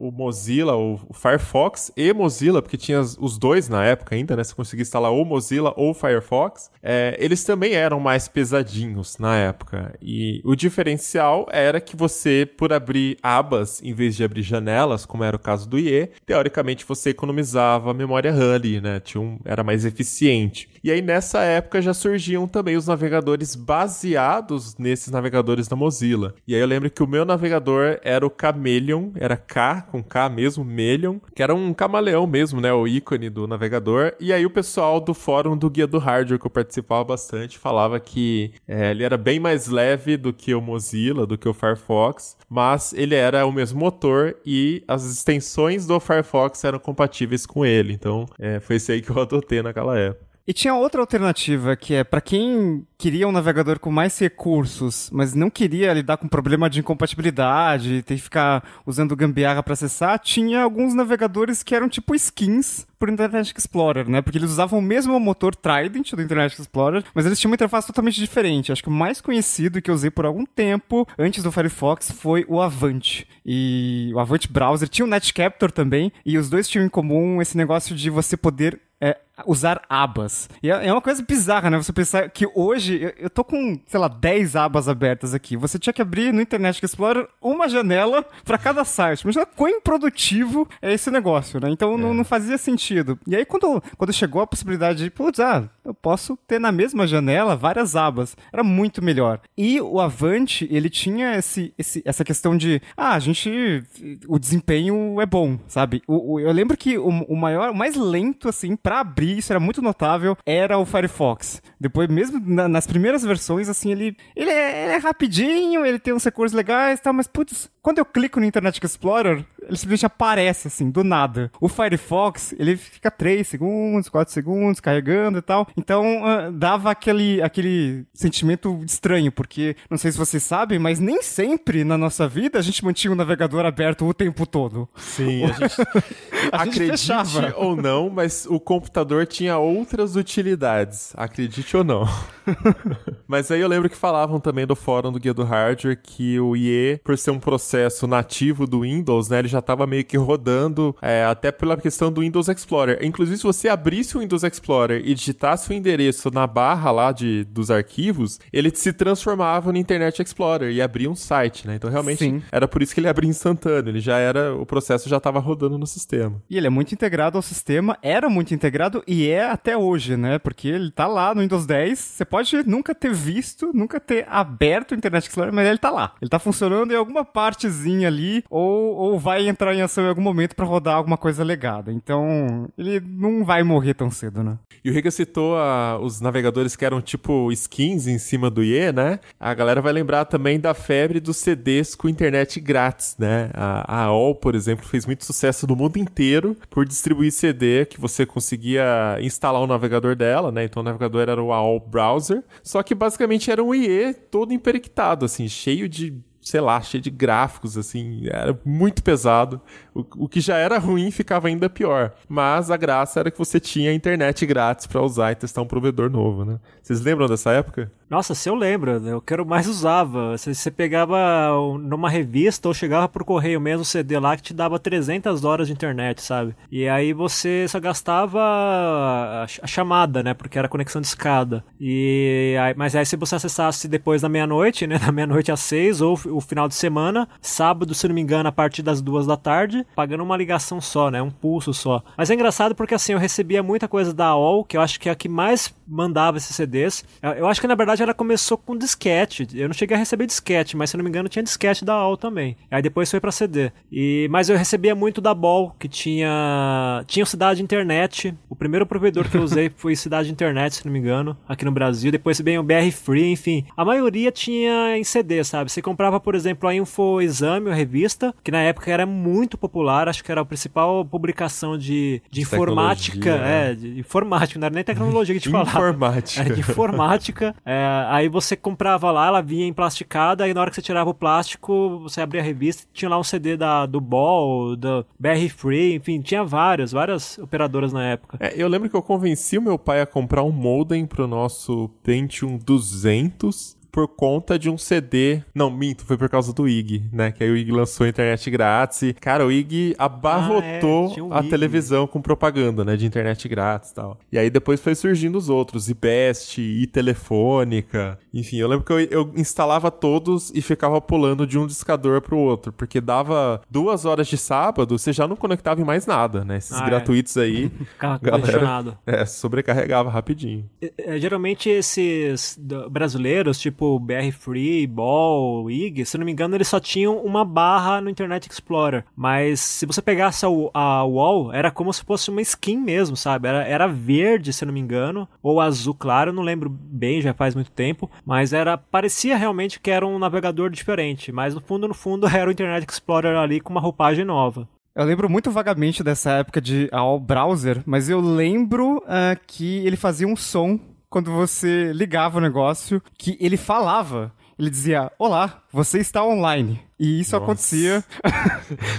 o Mozilla, o, o, Firefox e Mozilla, porque tinha os dois na época ainda, né? Você conseguia instalar ou Mozilla ou Firefox, é, eles também eram mais pesadinhos na época. E o diferencial era que você, por abrir abas em vez de abrir janelas, como era o caso do IE, teoricamente você economizava memória RAM ali, né? Tinha um, era mais eficiente. E aí nessa época já surgiam também os navegadores baseados nesses navegadores da Mozilla. Mozilla. E aí eu lembro que o meu navegador era o Chameleon, era K, com K mesmo, Melion, que era um camaleão mesmo, né? O ícone do navegador. E aí o pessoal do fórum do Guia do Hardware, que eu participava bastante, falava que é, ele era bem mais leve do que o Mozilla, do que o Firefox, mas ele era o mesmo motor e as extensões do Firefox eram compatíveis com ele. Então é, foi isso aí que eu adotei naquela época. E tinha outra alternativa, que é para quem queria um navegador com mais recursos, mas não queria lidar com problema de incompatibilidade, ter que ficar usando gambiarra para acessar, tinha alguns navegadores que eram tipo skins pro Internet Explorer, né? Porque eles usavam o mesmo motor Trident do Internet Explorer, mas eles tinham uma interface totalmente diferente. Acho que o mais conhecido que eu usei por algum tempo antes do Firefox foi o Avant. E o Avant Browser tinha o Netcaptor também, e os dois tinham em comum esse negócio de você poder é, usar abas. E é, é uma coisa bizarra, né? Você pensar que hoje eu, eu tô com, sei lá, 10 abas abertas aqui. Você tinha que abrir no Internet Explorer uma janela para cada site. Mas quão improdutivo é esse negócio, né? Então é. não, não, fazia sentido. E aí quando, quando chegou a possibilidade de, putz, ah, eu posso ter na mesma janela várias abas. Era muito melhor. E o Avante, ele tinha esse, esse essa questão de, ah, a gente o desempenho é bom, sabe? O, o, eu lembro que o, o maior, o mais lento assim para abrir isso era muito notável, era o Firefox. Depois, mesmo na, nas primeiras versões, assim, ele, ele, é, ele é rapidinho, ele tem uns recursos legais e tal, mas, putz, quando eu clico no Internet Explorer, ele simplesmente aparece, assim, do nada. O Firefox, ele fica 3 segundos, 4 segundos, carregando e tal. Então, uh, dava aquele, aquele sentimento estranho, porque, não sei se vocês sabem, mas nem sempre na nossa vida a gente mantinha o navegador aberto o tempo todo. Sim, a gente, a gente acredite fechava. ou não, mas o computador computador tinha outras utilidades, acredite ou não. Mas aí eu lembro que falavam também do fórum do Guia do Hardware que o IE, por ser um processo nativo do Windows, né, ele já estava meio que rodando é, até pela questão do Windows Explorer. Inclusive, se você abrisse o Windows Explorer e digitasse o endereço na barra lá de, dos arquivos, ele se transformava no Internet Explorer e abria um site, né? Então, realmente, Sim. era por isso que ele abria instantâneo. Ele já era, o processo já estava rodando no sistema. E ele é muito integrado ao sistema, era muito integrado e é até hoje, né? Porque ele tá lá no Windows 10, você pode nunca ter visto, nunca ter aberto o Internet Explorer, mas ele tá lá. Ele tá funcionando em alguma partezinha ali, ou, ou vai entrar em ação em algum momento para rodar alguma coisa legada. Então, ele não vai morrer tão cedo, né? E o Riga citou a, ah, os navegadores que eram tipo skins em cima do IE, né? A galera vai lembrar também da febre dos CDs com internet grátis, né? A, a AOL, por exemplo, fez muito sucesso no mundo inteiro por distribuir CD que você conseguia instalar o navegador dela, né? Então o navegador era o All Browser, só que basicamente era um IE todo emperequitado, assim, cheio de sei lá, cheio de gráficos, assim, era muito pesado. O, o, que já era ruim ficava ainda pior. Mas a graça era que você tinha internet grátis para usar e testar um provedor novo, né? Vocês lembram dessa época? Nossa, se eu lembro, eu quero mais usava. Você, você pegava numa revista ou chegava por correio mesmo CD lá que te dava 300 horas de internet, sabe? E aí você só gastava a, a chamada, né? Porque era conexão de escada. E aí, mas aí se você acessasse depois da meia-noite, né? Da meia-noite às seis ou o final de semana, sábado, se não me engano, a partir das duas da tarde, pagando uma ligação só, né? Um pulso só. Mas é engraçado porque assim, eu recebia muita coisa da AOL, que eu acho que é a que mais mandava esses CDs. Eu acho que na verdade ela começou com disquete. Eu não cheguei a receber disquete, mas se não me engano tinha disquete da AOL também. Aí depois foi para CD. E mas eu recebia muito da Ball, que tinha tinha Cidade Internet. O primeiro provedor que eu usei foi Cidade Internet, se não me engano, aqui no Brasil. Depois veio o BR Free, enfim. A maioria tinha em CD, sabe? Você comprava por exemplo, a Infoexame, a revista, que na época era muito popular, acho que era a principal publicação de, de, de informática. É, né? de informática, não era nem tecnologia que te falava. informática. É, de informática. É, aí você comprava lá, ela vinha emplasticada, aí na hora que você tirava o plástico, você abria a revista tinha lá um CD da, do Ball, da Berry Free, enfim, tinha várias, várias operadoras na época. É, eu lembro que eu convenci o meu pai a comprar um modem pro nosso Pentium 200, por conta de um CD. Não, minto, foi por causa do IG, né? Que aí o IG lançou a internet grátis. E, cara, o IG abarrotou ah, é, um a IG. televisão com propaganda, né? De internet grátis e tal. E aí depois foi surgindo os outros, iBest, iTelefônica. Enfim, eu lembro que eu, eu instalava todos e ficava pulando de um discador pro outro, porque dava duas horas de sábado, você já não conectava em mais nada, né? Esses ah, é. gratuitos é. aí. Ficava galera, É, sobrecarregava rapidinho. É, geralmente esses brasileiros, tipo, tipo BR Free, Ball, IG, se não me engano, eles só tinham uma barra no Internet Explorer. Mas se você pegasse a, a wall, era como se fosse uma skin mesmo, sabe? Era, era verde, se não me engano, ou azul claro, não lembro bem, já faz muito tempo, mas era parecia realmente que era um navegador diferente, mas no fundo no fundo era o Internet Explorer ali com uma roupagem nova. Eu lembro muito vagamente dessa época de ao ah, browser, mas eu lembro uh, que ele fazia um som quando você ligava o negócio que ele falava. Ele dizia: Olá, você está online. E isso Nossa. acontecia.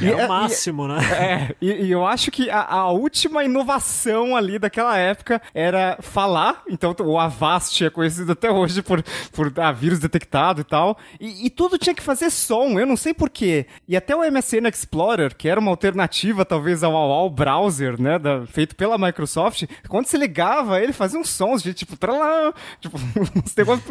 É, é o é, máximo, e, né? É, e, e, eu acho que a, a, última inovação ali daquela época era falar. Então o Avast é conhecido até hoje por, por ah, vírus detectado e tal. E, e tudo tinha que fazer som, eu não sei porquê. E até o MSN Explorer, que era uma alternativa talvez ao, ao browser, né? Da, feito pela Microsoft, quando se ligava, ele fazia uns sons de tipo, tralá, tipo, uns negócios.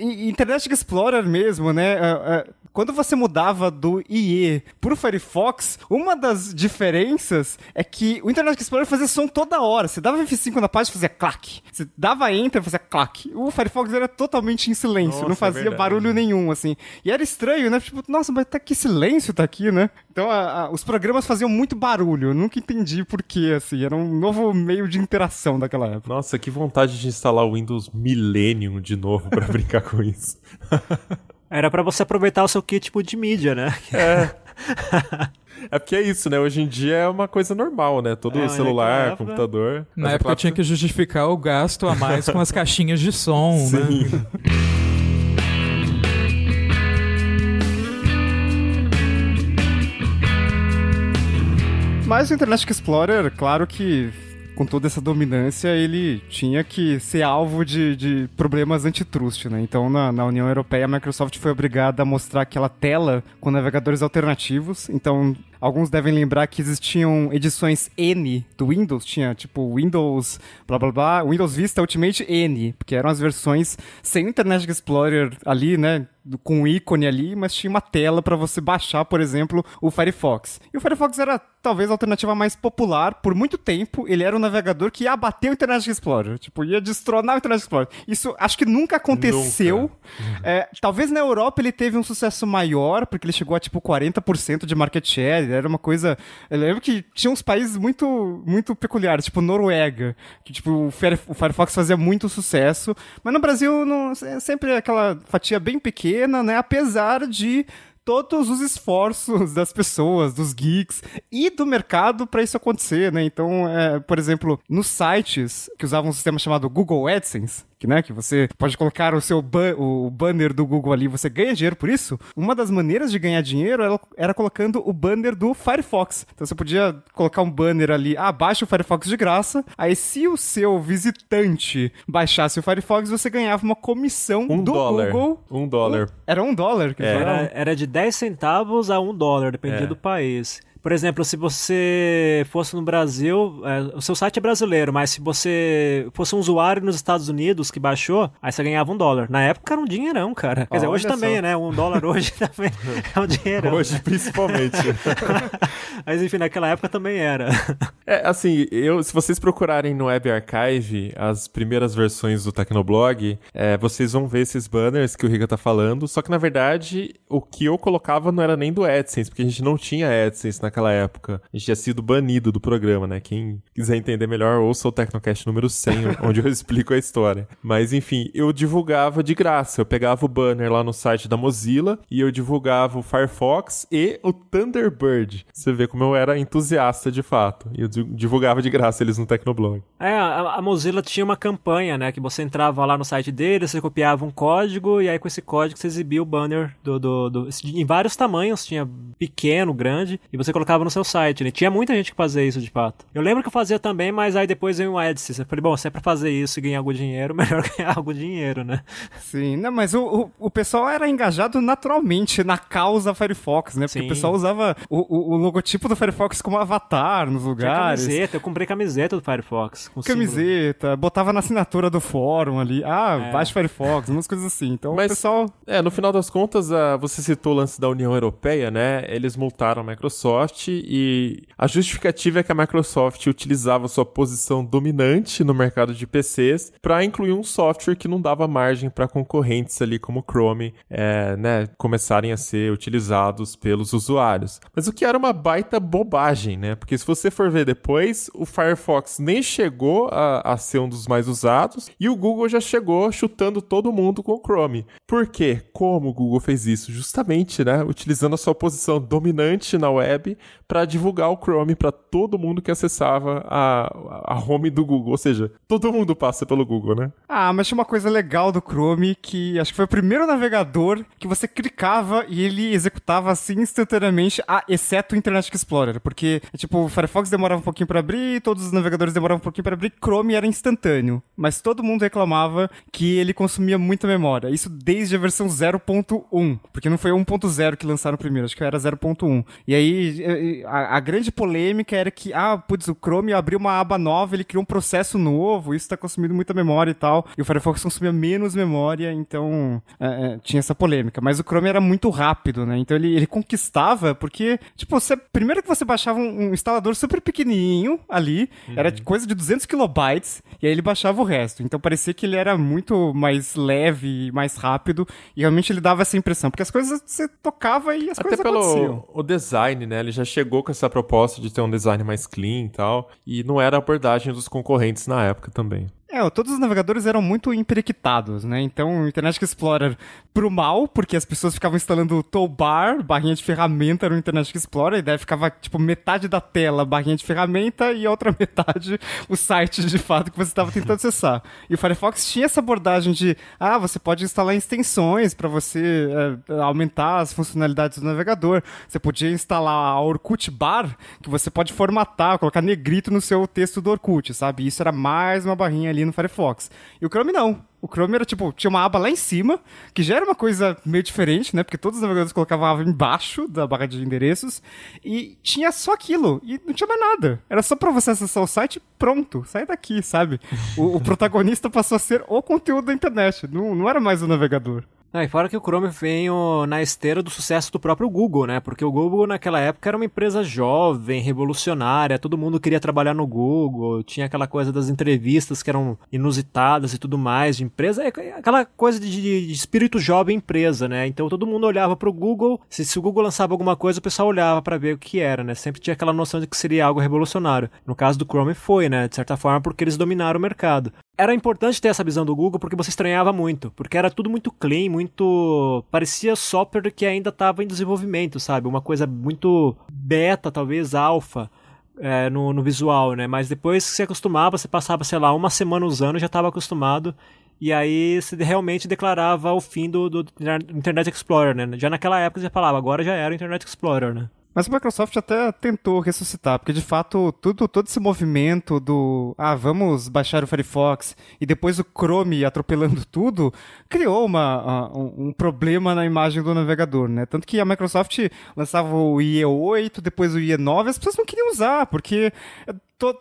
Internet Explorer mesmo, né? Ah, ah, quando você mudava do IE pro Firefox, uma das diferenças é que o Internet Explorer fazia som toda hora. Você dava F5 na página e fazia clac. Você dava Enter e fazia clac. O Firefox era totalmente em silêncio, nossa, não é fazia é barulho nenhum, assim. E era estranho, né? Tipo, nossa, mas tá que silêncio tá aqui, né? Então, a, a, os programas faziam muito barulho. Eu nunca entendi porquê, assim. Era um novo meio de interação daquela época. Nossa, que vontade de instalar o Windows Millennium de novo para brincar com isso. Era para você aproveitar o seu kit tipo, de mídia, né? É. É porque é isso, né? Hoje em dia é uma coisa normal, né? Todo é, celular, computador. Na é época eu tinha que justificar o gasto a mais com as caixinhas de som, né? Sim. né? Mas o Internet Explorer, claro que com toda essa dominância, ele tinha que ser alvo de, de problemas antitrust, né? Então, na, na, União Europeia, a Microsoft foi obrigada a mostrar aquela tela com navegadores alternativos. Então, Alguns devem lembrar que existiam edições N do Windows, tinha tipo Windows blá blá blá, Windows Vista Ultimate N, porque eram as versões sem Internet Explorer ali, né? com um ícone ali, mas tinha uma tela para você baixar, por exemplo, o Firefox. E o Firefox era talvez a alternativa mais popular por muito tempo. Ele era um navegador que ia bater o Internet Explorer, tipo, ia destronar o Internet Explorer. Isso acho que nunca aconteceu. Nunca. É, talvez na Europa ele teve um sucesso maior, porque ele chegou a tipo 40% de market share ele era uma coisa. Eu lembro que tinha uns países muito, muito peculiares, tipo Noruega, que tipo, o, Firefox fazia muito sucesso. Mas no Brasil não, é sempre aquela fatia bem pequena, né? Apesar de todos os esforços das pessoas, dos geeks e do mercado para isso acontecer, né? Então, é, por exemplo, nos sites que usavam um sistema chamado Google AdSense, que, né, que você pode colocar o seu ban o banner do Google ali, você ganha dinheiro por isso. Uma das maneiras de ganhar dinheiro era colocando o banner do Firefox. Então você podia colocar um banner ali, ah, baixa o Firefox de graça. Aí se o seu visitante baixasse o Firefox, você ganhava uma comissão um do dólar. Google. Um dólar. era um dólar que era, era de 10 centavos a um dólar, dependia é. do país. Por exemplo, se você fosse no Brasil, é, o seu site é brasileiro, mas se você fosse um usuário nos Estados Unidos que baixou, aí você ganhava um dólar. Na época era um dinheirão, cara. Quer Olha dizer, hoje só. também, né? Um dólar hoje também é um dinheirão. Hoje, principalmente. mas enfim, naquela época também era. É, assim, eu, se vocês procurarem no Web Archive as primeiras versões do Tecnoblog, é, vocês vão ver esses banners que o Riga tá falando, só que na verdade o que eu colocava não era nem do AdSense, porque a gente não tinha AdSense na naquela época. A gente tinha sido banido do programa, né? Quem quiser entender melhor, ouça o Tecnocast número 100, onde eu explico a história. Mas enfim, eu divulgava de graça. Eu pegava o banner lá no site da Mozilla e eu divulgava o Firefox e o Thunderbird. Você vê como eu era entusiasta de fato. E eu divulgava de graça eles no Tecnoblog. É, a, a Mozilla tinha uma campanha, né? Que você entrava lá no site dele, você copiava um código e aí com esse código você exibia o banner do, do, do em vários tamanhos, tinha pequeno, grande, e você colocava colocava no seu site, né? Tinha muita gente que fazia isso de fato. Eu lembro que eu fazia também, mas aí depois veio um AdSense. Eu falei, bom, se é pra fazer isso e ganhar algum dinheiro, melhor ganhar algum dinheiro, né? Sim, né. mas o, o, o pessoal era engajado naturalmente na causa Firefox, né? Porque Sim. o pessoal usava o, o, o, logotipo do Firefox como avatar nos lugares. Tinha camiseta, eu comprei camiseta do Firefox. camiseta, símbolo. botava na assinatura do fórum ali, ah, é. Firefox, umas coisas assim. Então mas, o pessoal... É, no final das contas, ah, você citou o lance da União Europeia, né? Eles multaram a Microsoft Microsoft e a justificativa é que a Microsoft utilizava sua posição dominante no mercado de PCs para incluir um software que não dava margem para concorrentes ali como Chrome é, né, começarem a ser utilizados pelos usuários. Mas o que era uma baita bobagem, né? Porque se você for ver depois, o Firefox nem chegou a, a ser um dos mais usados e o Google já chegou chutando todo mundo com o Chrome. Por quê? Como o Google fez isso? Justamente, né? Utilizando a sua posição dominante na web para divulgar o Chrome para todo mundo que acessava a, a home do Google. Ou seja, todo mundo passa pelo Google, né? Ah, mas tinha uma coisa legal do Chrome que acho que foi o primeiro navegador que você clicava e ele executava assim instantaneamente, a ah, exceto o Internet Explorer, porque tipo, o Firefox demorava um pouquinho para abrir, todos os navegadores demoravam um pouquinho para abrir, Chrome era instantâneo, mas todo mundo reclamava que ele consumia muita memória. Isso desde a versão 0.1, porque não foi 1.0 que lançaram primeiro, acho que era 0.1. E aí a, a, grande polêmica era que, ah, putz, o Chrome abriu uma aba nova, ele criou um processo novo, isso está consumindo muita memória e tal. E o Firefox consumia menos memória, então é, é, tinha essa polêmica. Mas o Chrome era muito rápido, né? Então ele, ele conquistava, porque, tipo, você, primeiro que você baixava um, um instalador super pequenininho ali, uhum. era coisa de 200 kilobytes, e aí ele baixava o resto. Então parecia que ele era muito mais leve, mais rápido, e realmente ele dava essa impressão, porque as coisas você tocava e as Até coisas aconteciam. Até pelo o design, né? Ele já chegou com essa proposta de ter um design mais clean e tal, e não era a abordagem dos concorrentes na época também. É, todos os navegadores eram muito emperequitados, né? Então, o Internet Explorer pro mal, porque as pessoas ficavam instalando o toolbar, barrinha de ferramenta no Internet Explorer, e daí ficava, tipo, metade da tela barrinha de ferramenta e a outra metade o site, de fato, que você estava tentando acessar. E o Firefox tinha essa abordagem de, ah, você pode instalar extensões para você é, aumentar as funcionalidades do navegador. Você podia instalar a Orkut Bar, que você pode formatar, colocar negrito no seu texto do Orkut, sabe? isso era mais uma barrinha ali no Firefox. E o Chrome não. O Chrome era tipo, tinha uma aba lá em cima, que já era uma coisa meio diferente, né? Porque todos os navegadores colocavam a aba embaixo da barra de endereços, e tinha só aquilo, e não tinha mais nada. Era só pra você acessar o site, pronto, sai daqui, sabe? O, o protagonista passou a ser o conteúdo da internet, não, não era mais o navegador. Ah, e fora que o Chrome veio na esteira do sucesso do próprio Google, né? Porque o Google naquela época era uma empresa jovem, revolucionária, todo mundo queria trabalhar no Google, tinha aquela coisa das entrevistas que eram inusitadas e tudo mais, de empresa, é aquela coisa de, de, espírito jovem empresa, né? Então todo mundo olhava pro Google, se, se o Google lançava alguma coisa, o pessoal olhava para ver o que era, né? Sempre tinha aquela noção de que seria algo revolucionário. No caso do Chrome foi, né? De certa forma, porque eles dominaram o mercado. Era importante ter essa visão do Google porque você estranhava muito, porque era tudo muito clean, muito. Parecia software que ainda estava em desenvolvimento, sabe? Uma coisa muito beta, talvez alfa. É, no, no visual, né? Mas depois que se acostumava, você passava, sei lá, uma semana usando, já estava acostumado. E aí você realmente declarava o fim do, do Internet Explorer, né? Já naquela época você falava, agora já era o Internet Explorer, né? Mas a Microsoft até tentou ressuscitar, porque de fato tudo, todo esse movimento do ah, vamos baixar o Firefox e depois o Chrome atropelando tudo, criou uma, uh, um, um problema na imagem do navegador, né? Tanto que a Microsoft lançava o IE8, depois o IE9, as pessoas não queriam usar, porque eh,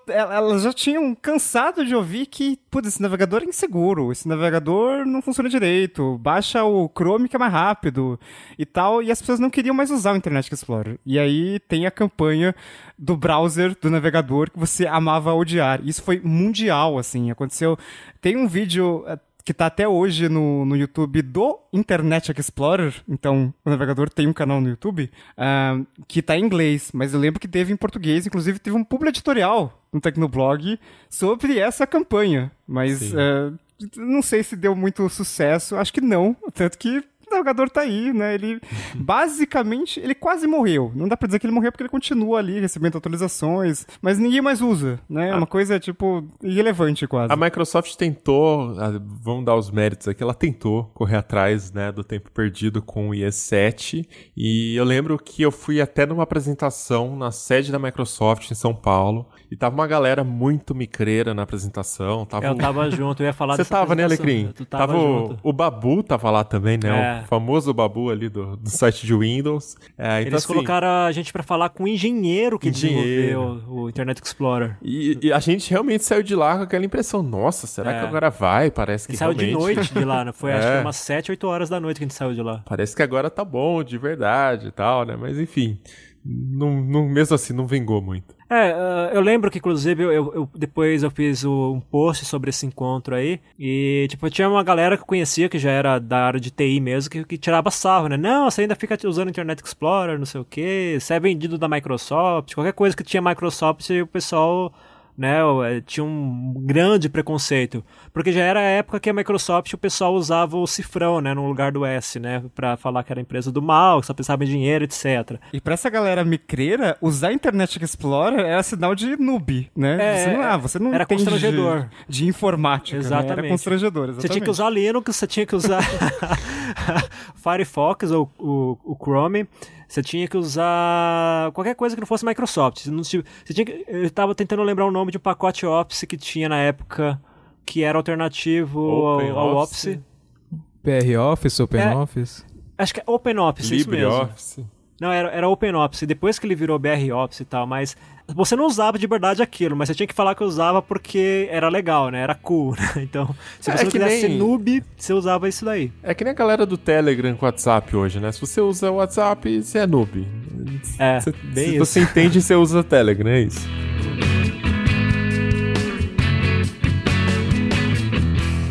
eh, elas já tinham cansado de ouvir que, putz, esse navegador é inseguro, esse navegador não funciona direito, baixa o Chrome que é mais rápido e tal, e as pessoas não queriam mais usar o Internet Explorer. E aí tem a campanha do browser, do navegador que você amava odiar. Isso foi mundial, assim, aconteceu. Tem um vídeo eh, que está até hoje no, no YouTube do Internet Explorer, então o navegador tem um canal no YouTube, uh, que está em inglês, mas eu lembro que teve em português, inclusive teve um público editorial no Tecnoblog sobre essa campanha, mas eh, não sei se deu muito sucesso, acho que não, tanto que o jogador tá aí, né? Ele basicamente, ele quase morreu. Não dá pra dizer que ele morreu porque ele continua ali recebendo atualizações, mas ninguém mais usa, né? É ah. uma coisa, tipo, irrelevante quase. A Microsoft tentou, ah, vamos dar os méritos aqui, ela tentou correr atrás, né, do tempo perdido com o IE7. E eu lembro que eu fui até numa apresentação na sede da Microsoft em São Paulo e tava uma galera muito micreira na apresentação. Tava... Eu tava junto, eu ia falar Você tava, né, Alecrim? Tava, tava o... o Babu tava lá também, né? É. O é. Famoso Babu ali do, do site de Windows. É, então, Eles assim, colocaram a gente para falar com o engenheiro que engenheiro. desenvolveu o Internet Explorer. E, e, a gente realmente saiu de lá com aquela impressão, nossa, será é. que agora vai? Parece que Ele realmente... saiu de noite de lá, né? Foi acho que é. umas 7, 8 horas da noite que a gente saiu de lá. Parece que agora tá bom, de verdade e tal, né? Mas enfim, não, não, mesmo assim não vingou muito. É, ah, eu lembro que, inclusive, eu, eu depois eu fiz um post sobre esse encontro aí. E, tipo, tinha uma galera que eu conhecia, que já era da área de TI mesmo, que, que tirava sarro, né? Não, você ainda fica usando Internet Explorer, não sei o quê. Você é vendido da Microsoft. Qualquer coisa que tinha Microsoft, o pessoal né? É, tinha um grande preconceito, porque já era a época que a Microsoft o pessoal usava o cifrão, né, no lugar do S, né, para falar que era empresa do mal, que só pensava em dinheiro, etc. E para essa galera micreira, usar Internet Explorer era sinal de noob, né? É, você não, ah, você não era constrangedor de, de informática, exatamente. Né? Era constrangedor, exatamente. Você tinha que usar Linux, você tinha que usar Firefox ou o, o Chrome, você tinha que usar qualquer coisa que não fosse Microsoft. Você tinha que, eu estava tentando lembrar o nome de um pacote Office que tinha na época, que era alternativo ao, ao Office. Office. PR Office, Open é, Office? Acho que é Open Office, Libre isso mesmo. Office. Não, era, era Open Office. Depois que ele virou BR Office e tal, mas você não usava de verdade aquilo, mas você tinha que falar que usava porque era legal, né? Era cool, né? Então, se é você é não quisesse nem... ser noob, você usava isso daí. É que nem a galera do Telegram com WhatsApp hoje, né? Se você usa o WhatsApp, você é noob. É, você, bem se isso. você entende, você usa o Telegram, é isso.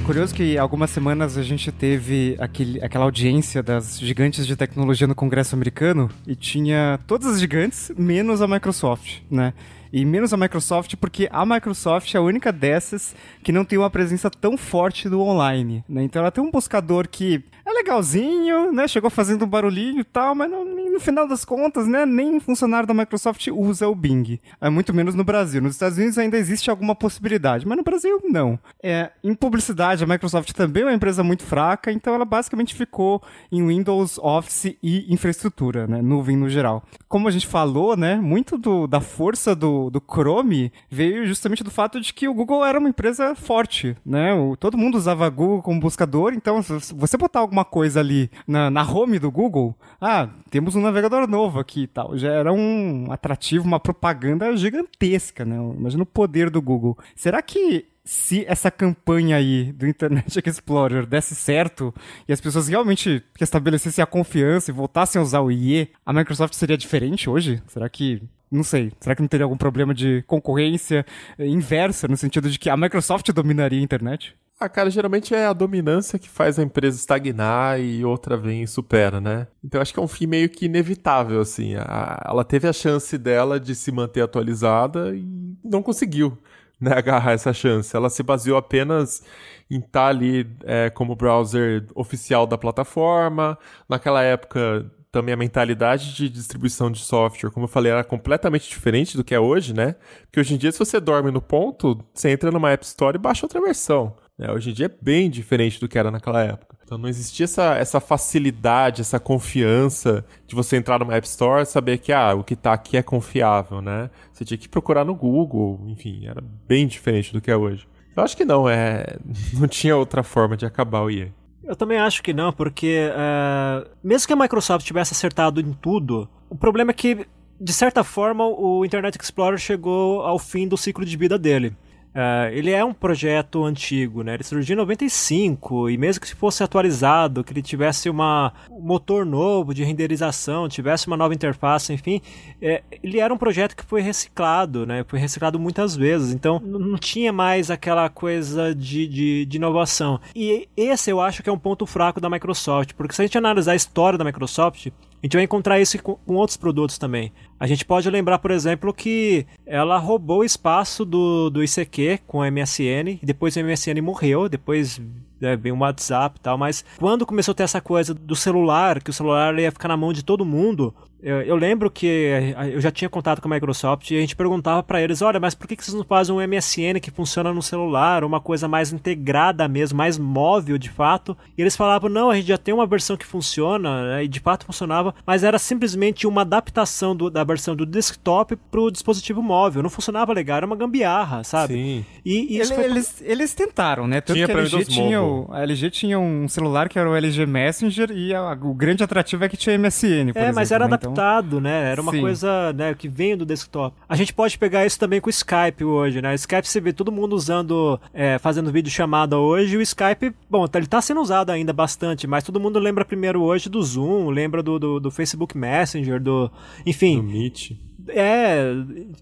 Curioso que algumas semanas a gente teve aquele, aquela audiência das gigantes de tecnologia no Congresso americano e tinha todas as gigantes, menos a Microsoft, né? E menos a Microsoft, porque a Microsoft é a única dessas que não tem uma presença tão forte do online. Né? Então ela tem um buscador que legalzinho, né? Chegou fazendo um barulhinho e tal, mas não, no final das contas, né? Nem funcionário da Microsoft usa o Bing. É muito menos no Brasil. Nos Estados Unidos ainda existe alguma possibilidade, mas no Brasil não. É, em publicidade, a Microsoft também é uma empresa muito fraca, então ela basicamente ficou em Windows, Office e infraestrutura, né? Nuvem no geral. Como a gente falou, né? Muito do, da força do, do Chrome veio justamente do fato de que o Google era uma empresa forte, né? O, todo mundo usava Google como buscador, então se você botar alguma alguma coisa ali na, na home do Google, ah, temos um navegador novo aqui e tal. Já era um atrativo, uma propaganda gigantesca, né? Imagina o poder do Google. Será que se essa campanha aí do Internet Explorer desse certo e as pessoas realmente estabelecessem a confiança e voltassem a usar o IE, a Microsoft seria diferente hoje? Será que. Não sei. Será que não teria algum problema de concorrência inversa, no sentido de que a Microsoft dominaria a internet? Ah, cara, geralmente é a dominância que faz a empresa estagnar e outra vem e supera, né? Então acho que é um fim meio que inevitável, assim. A, ela teve a chance dela de se manter atualizada e não conseguiu né, agarrar essa chance. Ela se baseou apenas em estar tá ali é, como browser oficial da plataforma. Naquela época, também a mentalidade de distribuição de software, como eu falei, era completamente diferente do que é hoje, né? Porque hoje em dia, se você dorme no ponto, você entra numa App Store e baixa outra versão. Né? Hoje em dia é bem diferente do que era naquela época. Então não existia essa, essa facilidade, essa confiança de você entrar numa App Store e saber que ah, o que está aqui é confiável, né? Você tinha que procurar no Google, enfim, era bem diferente do que é hoje. Eu acho que não, é. Não tinha outra forma de acabar o IA. Eu também acho que não, porque é... mesmo que a Microsoft tivesse acertado em tudo, o problema é que, de certa forma, o Internet Explorer chegou ao fim do ciclo de vida dele. Uh, ele é um projeto antigo, né? Ele surgiu em 95 e mesmo que se fosse atualizado, que ele tivesse uma, um motor novo de renderização, tivesse uma nova interface, enfim, é, ele era um projeto que foi reciclado, né? Foi reciclado muitas vezes, então não tinha mais aquela coisa de, de, de, inovação. E esse eu acho que é um ponto fraco da Microsoft, porque se a gente analisar a história da Microsoft, a gente vai encontrar isso com, com outros produtos também. A gente pode lembrar, por exemplo, que ela roubou o espaço do, do ICQ com o MSN, e depois o MSN morreu, depois né, o WhatsApp e tal, mas quando começou a ter essa coisa do celular, que o celular ia ficar na mão de todo mundo, eu, eu, lembro que eu já tinha contato com a Microsoft e a gente perguntava para eles: olha, mas por que, que vocês não fazem um MSN que funciona no celular, uma coisa mais integrada mesmo, mais móvel de fato? E eles falavam: não, a gente já tem uma versão que funciona, né? e de fato funcionava, mas era simplesmente uma adaptação do, da versão do desktop pro dispositivo móvel. Não funcionava legal, era uma gambiarra, sabe? Sim. E, e Ele, foi... eles, eles tentaram, né? Tanto tinha que a LG, tinha o, a LG tinha um celular que era o LG Messenger e a, o grande atrativo é que tinha MSN. é, exemplo, mas era né? então limitado, né? Era uma Sim. coisa né, que vem do desktop. A gente pode pegar isso também com o Skype hoje, né? O Skype você vê todo mundo usando, é, fazendo vídeo chamada hoje, o Skype, bom, tá, ele tá sendo usado ainda bastante, mas todo mundo lembra primeiro hoje do Zoom, lembra do, do, do Facebook Messenger, do. Enfim. Do Meet. É,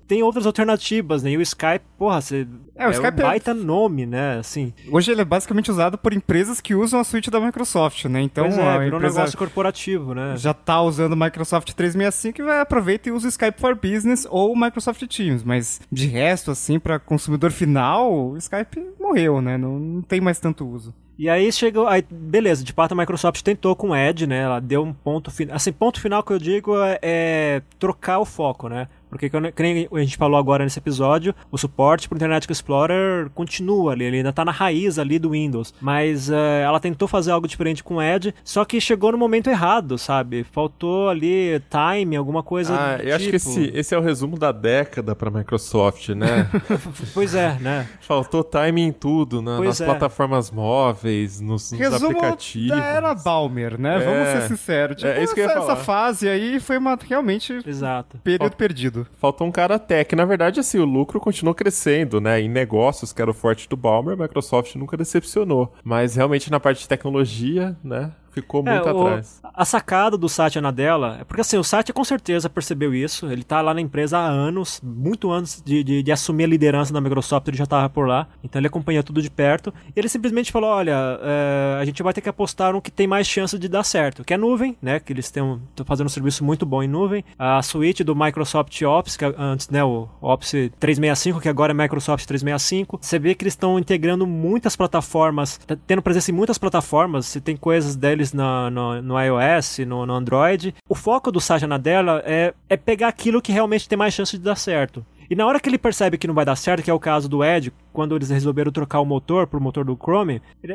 tem outras alternativas, né? E o Skype, porra, você. É, o é Skype um é baita é... nome, né? Assim. Hoje ele é basicamente usado por empresas que usam a suíte da Microsoft, né? Então, pois é, virou um negócio corporativo, né? Já tá usando o Microsoft 365 e vai aproveita e usa o Skype for Business ou o Microsoft Teams, mas de resto, assim, para consumidor final, o Skype morreu, né? Não, não tem mais tanto uso. E aí chegou, aí beleza, de parte a Microsoft tentou com o Edge, né? Ela deu um ponto final, assim, ponto final que eu digo é, é trocar o foco, né? Porque, como a gente falou agora nesse episódio, o suporte para o Internet Explorer continua ali, ele ainda está na raiz ali do Windows. Mas uh, ela tentou fazer algo diferente com o Edge, só que chegou no momento errado, sabe? Faltou ali time, alguma coisa. Ah, eu tipo. acho que tipo. esse, esse é o resumo da década para a Microsoft, né? pois é, né? Faltou time em tudo, né? nas é. plataformas móveis, nos, nos resumo aplicativos. Da era Balmer, né? É. Vamos ser sinceros. É, tipo, é isso que eu ia essa, falar. essa fase aí foi uma realmente Exato. período perdido falta Faltou um cara até que, na verdade, assim, o lucro continuou crescendo, né? Em negócios, que era o forte do Balmer, a Microsoft nunca decepcionou. Mas realmente na parte de tecnologia, né? Ficou é, muito é, o, atrás. A sacada do Satya Nadella é porque assim, o Satya com certeza percebeu isso. Ele tá lá na empresa há anos, muito antes de, de, de assumir a liderança da Microsoft, ele já tava por lá. Então ele acompanha tudo de perto. E ele simplesmente falou: olha, é, a gente vai ter que apostar no que tem mais chance de dar certo, que é nuvem, né? Que eles estão fazendo um serviço muito bom em nuvem. A suíte do Microsoft Office, que é antes, né? O Office 365, que agora é Microsoft 365. Você vê que eles estão integrando muitas plataformas, tá tendo presença em muitas plataformas. Você tem coisas deles no, no iOS, no, no Android, o foco do Sajana dela é, é pegar aquilo que realmente tem mais chance de dar certo. E na hora que ele percebe que não vai dar certo, que é o caso do Ed, quando eles resolveram trocar o motor pro motor do Chrome, é,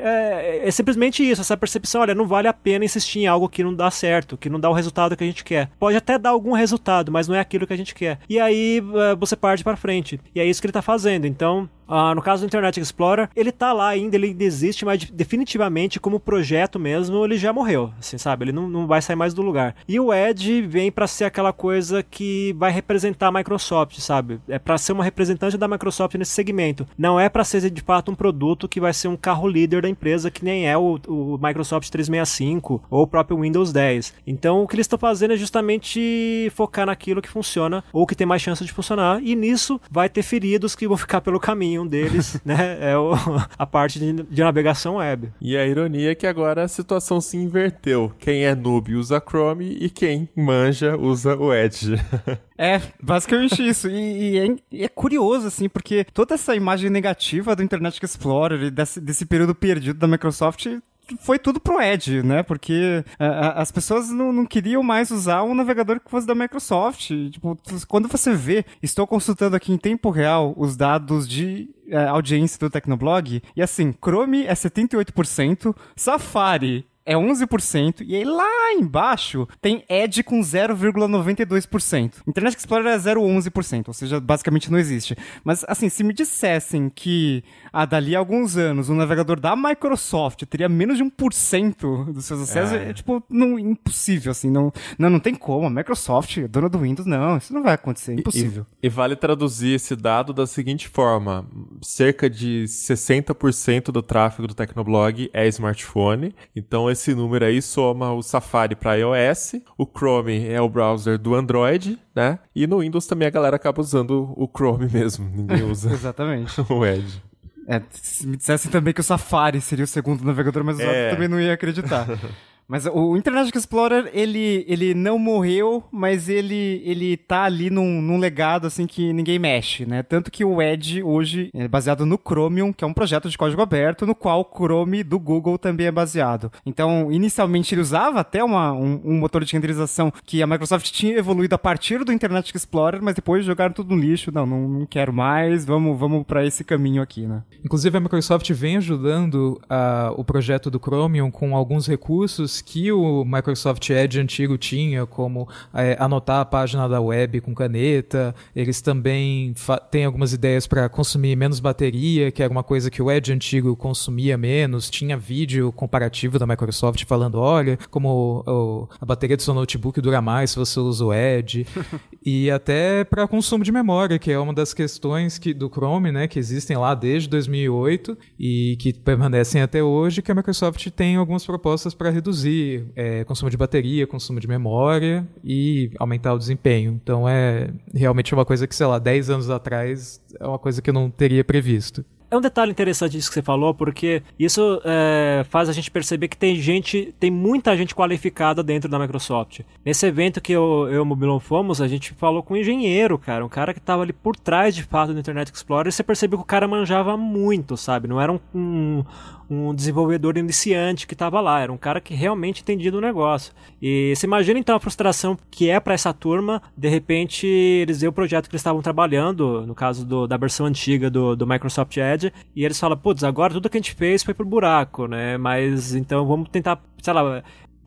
é, é, simplesmente isso, essa percepção, olha, não vale a pena insistir em algo que não dá certo, que não dá o resultado que a gente quer. Pode até dar algum resultado, mas não é aquilo que a gente quer. E aí é, você parte para frente. E é isso que ele tá fazendo. Então, ah, no caso do Internet Explorer, ele tá lá ainda, ele ainda existe, mas definitivamente como projeto mesmo, ele já morreu, assim, sabe? Ele não, não vai sair mais do lugar. E o Edge vem para ser aquela coisa que vai representar a Microsoft, sabe? É para ser uma representante da Microsoft nesse segmento não é para ser de fato um produto que vai ser um carro líder da empresa, que nem é o, o Microsoft 365 ou o próprio Windows 10. Então o que eles estão fazendo é justamente focar naquilo que funciona ou que tem mais chance de funcionar, e nisso vai ter feridos que vão ficar pelo caminho. deles né, é o, a parte de, de navegação web. E a ironia é que agora a situação se inverteu. Quem é noob usa Chrome e quem manja usa o Edge. É, basicamente isso. E, e, é, e, é, curioso, assim, porque toda essa imagem negativa do Internet Explorer e desse, desse período perdido da Microsoft foi tudo pro Edge, né? Porque a, é, a, as pessoas não, não, queriam mais usar um navegador que fosse da Microsoft. Tipo, quando você vê, estou consultando aqui em tempo real os dados de é, audiência do Tecnoblog, e assim, Chrome é 78%, Safari é 11%, e aí lá embaixo tem Edge com 0,92%. Internet Explorer é 0,11%, ou seja, basicamente não existe. Mas assim, se me dissessem que ah, dali a alguns anos o navegador da Microsoft teria menos de 1% dos seus acessos, é, é tipo, não, impossível, assim, não, não, não tem como. A Microsoft, dona do Windows, não, isso não vai acontecer, impossível. E, e vale traduzir esse dado da seguinte forma: cerca de 60% do tráfego do Tecnoblog é smartphone, então esse número aí soma o Safari para iOS, o Chrome é o browser do Android, né? E no Windows também a galera acaba usando o Chrome mesmo. Ninguém usa Exatamente. o Edge. É, se me dissessem também que o Safari seria o segundo navegador mais usado, é. eu também não ia acreditar. Mas o Internet Explorer, ele, ele não morreu, mas ele, ele tá ali num, num legado, assim, que ninguém mexe, né? Tanto que o Edge, hoje, é baseado no Chromium, que é um projeto de código aberto, no qual o Chrome do Google também é baseado. Então, inicialmente, ele usava até uma, um, um motor de renderização que a Microsoft tinha evoluído a partir do Internet Explorer, mas depois jogaram tudo no lixo. Não, não, não quero mais, vamos, vamos para esse caminho aqui, né? Inclusive, a Microsoft vem ajudando uh, o projeto do Chromium com alguns recursos que o Microsoft Edge antigo tinha, como é, anotar a página da web com caneta. Eles também têm algumas ideias para consumir menos bateria, que era uma coisa que o Edge antigo consumia menos. Tinha vídeo comparativo da Microsoft falando: olha, como o, a bateria do seu notebook dura mais se você usa o Edge. e até para consumo de memória, que é uma das questões que, do Chrome, né, que existem lá desde 2008 e que permanecem até hoje, que a Microsoft tem algumas propostas para reduzir reduzir é, consumo de bateria, consumo de memória e aumentar o desempenho. Então é realmente é uma coisa que, sei lá, 10 anos atrás é uma coisa que eu não teria previsto. É um detalhe interessante isso que você falou, porque isso é, faz a gente perceber que tem gente, tem muita gente qualificada dentro da Microsoft. Nesse evento que eu, eu e o Mobilon fomos, a gente falou com um engenheiro, cara, um cara que tava ali por trás de fato do Internet Explorer, e você percebeu que o cara manjava muito, sabe? Não era um, um, um desenvolvedor iniciante que tava lá, era um cara que realmente entendia do negócio. E você imagina então a frustração que é para essa turma, de repente eles vê o projeto que eles estavam trabalhando, no caso do, da versão antiga do, do Microsoft Edge, Dead, e eles falam, putz, agora tudo que a gente fez foi pro buraco, né? Mas então vamos tentar, sei lá,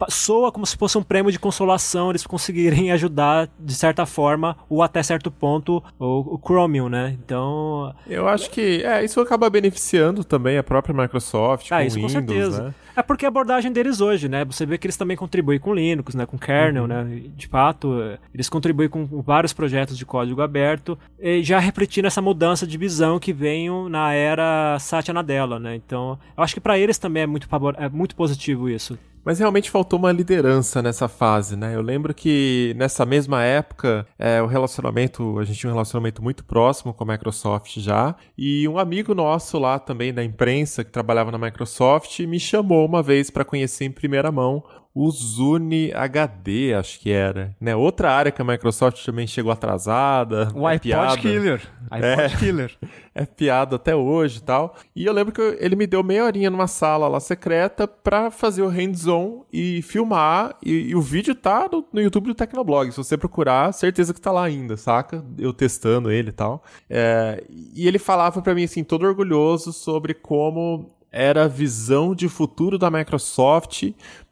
soa como se fosse um prêmio de consolação eles conseguirem ajudar, de certa forma, ou até certo ponto, o, o Chromium, né? Então. Eu acho que. É, isso acaba beneficiando também a própria Microsoft. Ah, com isso Windows, com certeza. Né? É porque é a abordagem deles hoje, né? Você vê que eles também contribuem com Linux, né? Com kernel, uhum. né? De fato, eles contribuem com vários projetos de código aberto, já refletindo essa mudança de visão que veio na era Satya Nadella, né? Então, eu acho que para eles também é muito, é muito positivo isso. Mas realmente faltou uma liderança nessa fase, né? Eu lembro que nessa mesma época, é, o relacionamento, a gente tinha um relacionamento muito próximo com a Microsoft já, e um amigo nosso lá também da imprensa, que trabalhava na Microsoft, me chamou uma vez para conhecer em primeira mão o Zune HD, acho que era. Né? Outra área que a Microsoft também chegou atrasada. O é iPod piada. Killer. iPod é, Killer. É piada até hoje e tal. E eu lembro que ele me deu meia horinha numa sala lá secreta pra fazer o hands-on e filmar. E, e, o vídeo tá no, no, YouTube do Tecnoblog. Se você procurar, certeza que tá lá ainda, saca? Eu testando ele e tal. É, e ele falava pra mim, assim, todo orgulhoso sobre como era a visão de futuro da Microsoft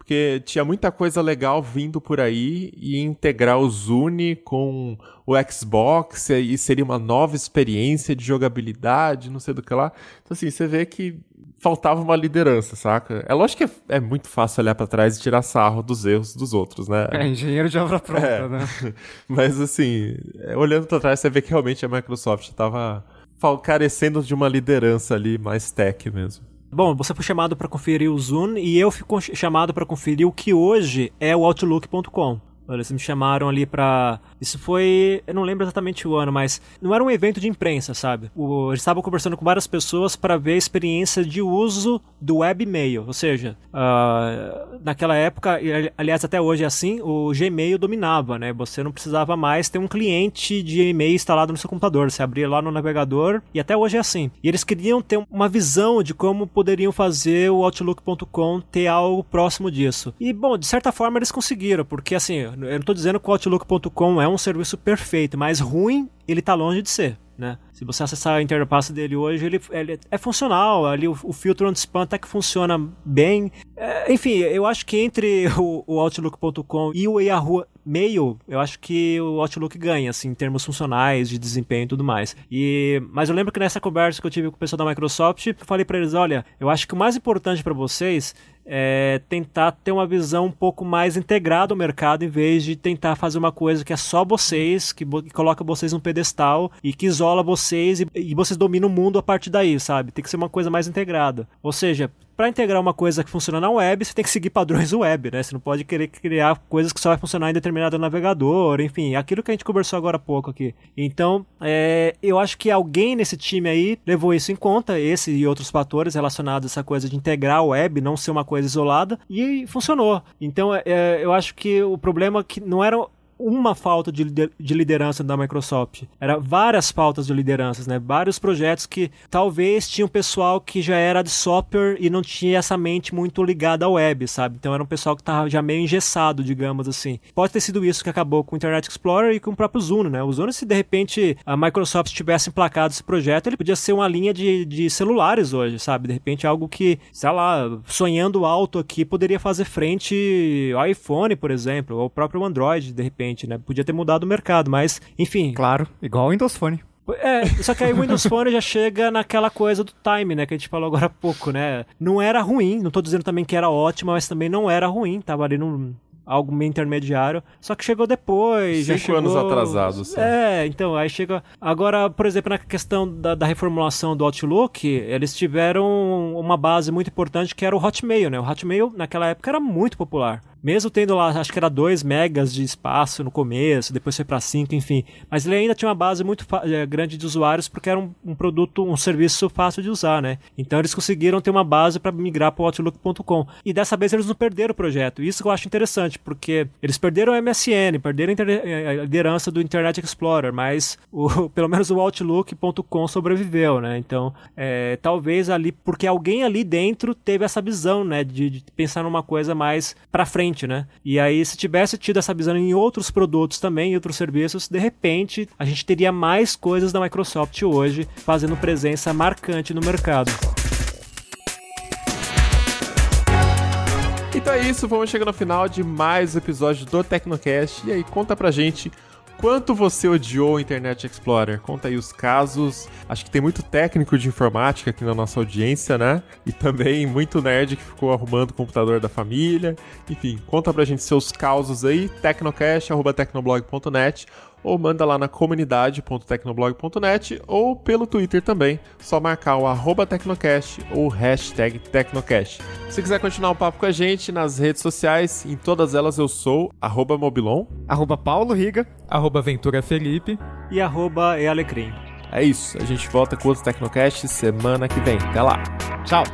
porque tinha muita coisa legal vindo por aí e integrar o Zune com o Xbox e seria uma nova experiência de jogabilidade, não sei do que lá. Então, assim, você vê que faltava uma liderança, saca? É lógico que é, é muito fácil olhar para trás e tirar sarro dos erros dos outros, né? É, engenheiro de obra pronta, é. né? Mas, assim, é, olhando para trás, você vê que realmente a Microsoft tava carecendo de uma liderança ali mais tech mesmo. Bom, você foi chamado para conferir o Zoom e eu fui chamado para conferir o que hoje é o Outlook.com. Eles me chamaram ali pra. Isso foi. Eu não lembro exatamente o ano, mas não era um evento de imprensa, sabe? O... Eles estavam conversando com várias pessoas para ver a experiência de uso do webmail. Ou seja, uh... naquela época, aliás, até hoje é assim, o Gmail dominava, né? Você não precisava mais ter um cliente de e-mail instalado no seu computador. Você abria lá no navegador e até hoje é assim. E eles queriam ter uma visão de como poderiam fazer o Outlook.com ter algo próximo disso. E, bom, de certa forma eles conseguiram, porque assim eu não estou dizendo que o Outlook.com é um serviço perfeito, mas ruim ele está longe de ser, né? Se você acessar a interface dele hoje, ele, ele é funcional. Ali o, o filtro anti-spam até que funciona bem. É, enfim, eu acho que entre o, o Outlook.com e o Yahoo Mail, eu acho que o Outlook ganha, assim, em termos funcionais, de desempenho e tudo mais. E, mas eu lembro que nessa conversa que eu tive com o pessoal da Microsoft, eu falei para eles, olha, eu acho que o mais importante para vocês é tentar ter uma visão um pouco mais integrada ao mercado em vez de tentar fazer uma coisa que é só vocês, que, que coloca vocês num pedestal e que isola vocês vocês e, e vocês dominam o mundo a partir daí, sabe? Tem que ser uma coisa mais integrada. Ou seja, para integrar uma coisa que funciona na web, você tem que seguir padrões web, né? Você não pode querer criar coisas que só vai funcionar em determinado navegador, enfim, aquilo que a gente conversou agora há pouco aqui. Então, é, eu acho que alguém nesse time aí levou isso em conta, esse e outros fatores relacionados a essa coisa de integrar a web, não ser uma coisa isolada, e funcionou. Então, é, é eu acho que o problema é que não era uma falta de, de liderança da Microsoft. Era várias faltas de lideranças, né? Vários projetos que talvez tinham pessoal que já era de software e não tinha essa mente muito ligada à web, sabe? Então era um pessoal que estava já meio engessado, digamos assim. Pode ter sido isso que acabou com o Internet Explorer e com o próprio Zuno, né? O Zuno, se de repente a Microsoft tivesse emplacado esse projeto, ele podia ser uma linha de, de celulares hoje, sabe? De repente algo que, sei lá, sonhando alto aqui, poderia fazer frente ao iPhone, por exemplo, ou o próprio Android, de repente né? Podia ter mudado o mercado, mas, enfim. Claro, igual o Windows Phone. É, só que aí o Windows Phone já chega naquela coisa do time, né? Que a gente falou agora há pouco, né? Não era ruim, não tô dizendo também que era ótima, mas também não era ruim, tava ali num, algo meio intermediário. Só que chegou depois. Cinco chegou... anos atrasados. É, então, aí chega. Agora, por exemplo, na questão da, da, reformulação do Outlook, eles tiveram uma base muito importante que era o Hotmail, né? O Hotmail naquela época era muito popular. Mesmo tendo lá, acho que era 2 megas de espaço no começo, depois foi para 5, enfim. Mas ele ainda tinha uma base muito eh, grande de usuários porque era um, um, produto, um serviço fácil de usar, né? Então eles conseguiram ter uma base para migrar para o Outlook.com. E dessa vez eles não perderam o projeto. Isso eu acho interessante, porque eles perderam o MSN, perderam eh, eh, a liderança do Internet Explorer, mas o, pelo menos o Outlook.com sobreviveu, né? Então, é, talvez ali, porque alguém ali dentro teve essa visão, né, de, de pensar numa coisa mais para frente frente, né? E aí, se tivesse tido essa visão em outros produtos também, em outros serviços, de repente a gente teria mais coisas da Microsoft hoje fazendo presença marcante no mercado. Então é isso, vamos chegando ao final de mais um episódio do Tecnocast. E aí, conta pra gente quanto você odiou o Internet Explorer? Conta aí os casos. Acho que tem muito técnico de informática aqui na nossa audiência, né? E também muito nerd que ficou arrumando o computador da família. Enfim, conta pra gente seus causos aí, tecnocast.tecnoblog.net ou manda lá na comunidade.tecnoblog.net ou pelo Twitter também, só marcar o arroba Tecnocast ou hashtag Tecnocast. Se quiser continuar o papo com a gente nas redes sociais, em todas elas eu sou arroba Mobilon, arroba Paulo Riga, arroba Ventura Felipe e arroba Ealecrim. É isso, a gente volta com outro Tecnocast semana que vem. Até lá. Tchau.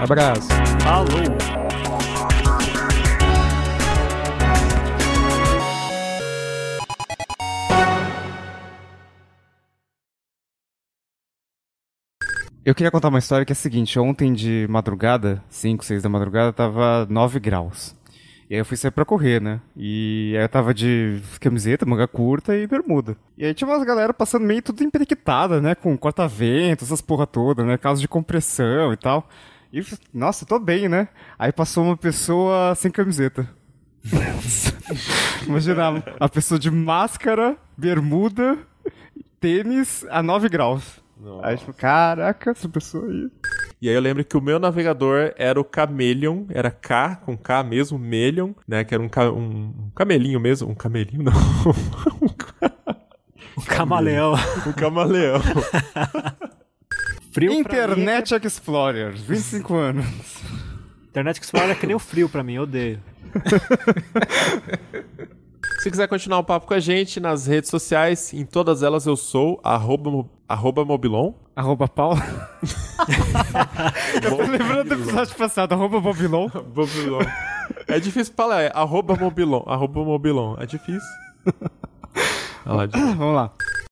Abraço. Falou. Eu queria contar uma história que é a seguinte: ontem de madrugada, 5, 6 da madrugada, tava 9 graus. E aí eu fui sair pra correr, né? E aí eu tava de camiseta, manga curta e bermuda. E aí tinha umas galera passando meio tudo emperequitada, né? Com corta-vento, essas porra toda, né? Caso de compressão e tal. E, nossa, tô bem, né? Aí passou uma pessoa sem camiseta. Imagina, a pessoa de máscara, bermuda, tênis a 9 graus. Nossa. Aí, tipo, caraca, essa pessoa aí. E aí eu lembro que o meu navegador era o Chameleon, era K, com K mesmo, Melion, né? Que era um, ca, um, um camelinho mesmo. Um camelinho, não. um, ca... um camaleão. Um camaleão. frio é Internet é... Explorer, 25 anos. Internet Explorer é que nem o frio pra mim, eu odeio. Se quiser continuar o papo com a gente nas redes sociais, em todas elas eu sou arroba Arroba Mobilon. Arroba pau. eu tô lembrando do episódio passado. Arroba Mobilon. Mobilon. É difícil falar. É arroba Mobilon. Arroba Mobilon. É difícil. Olha lá, Vamos lá.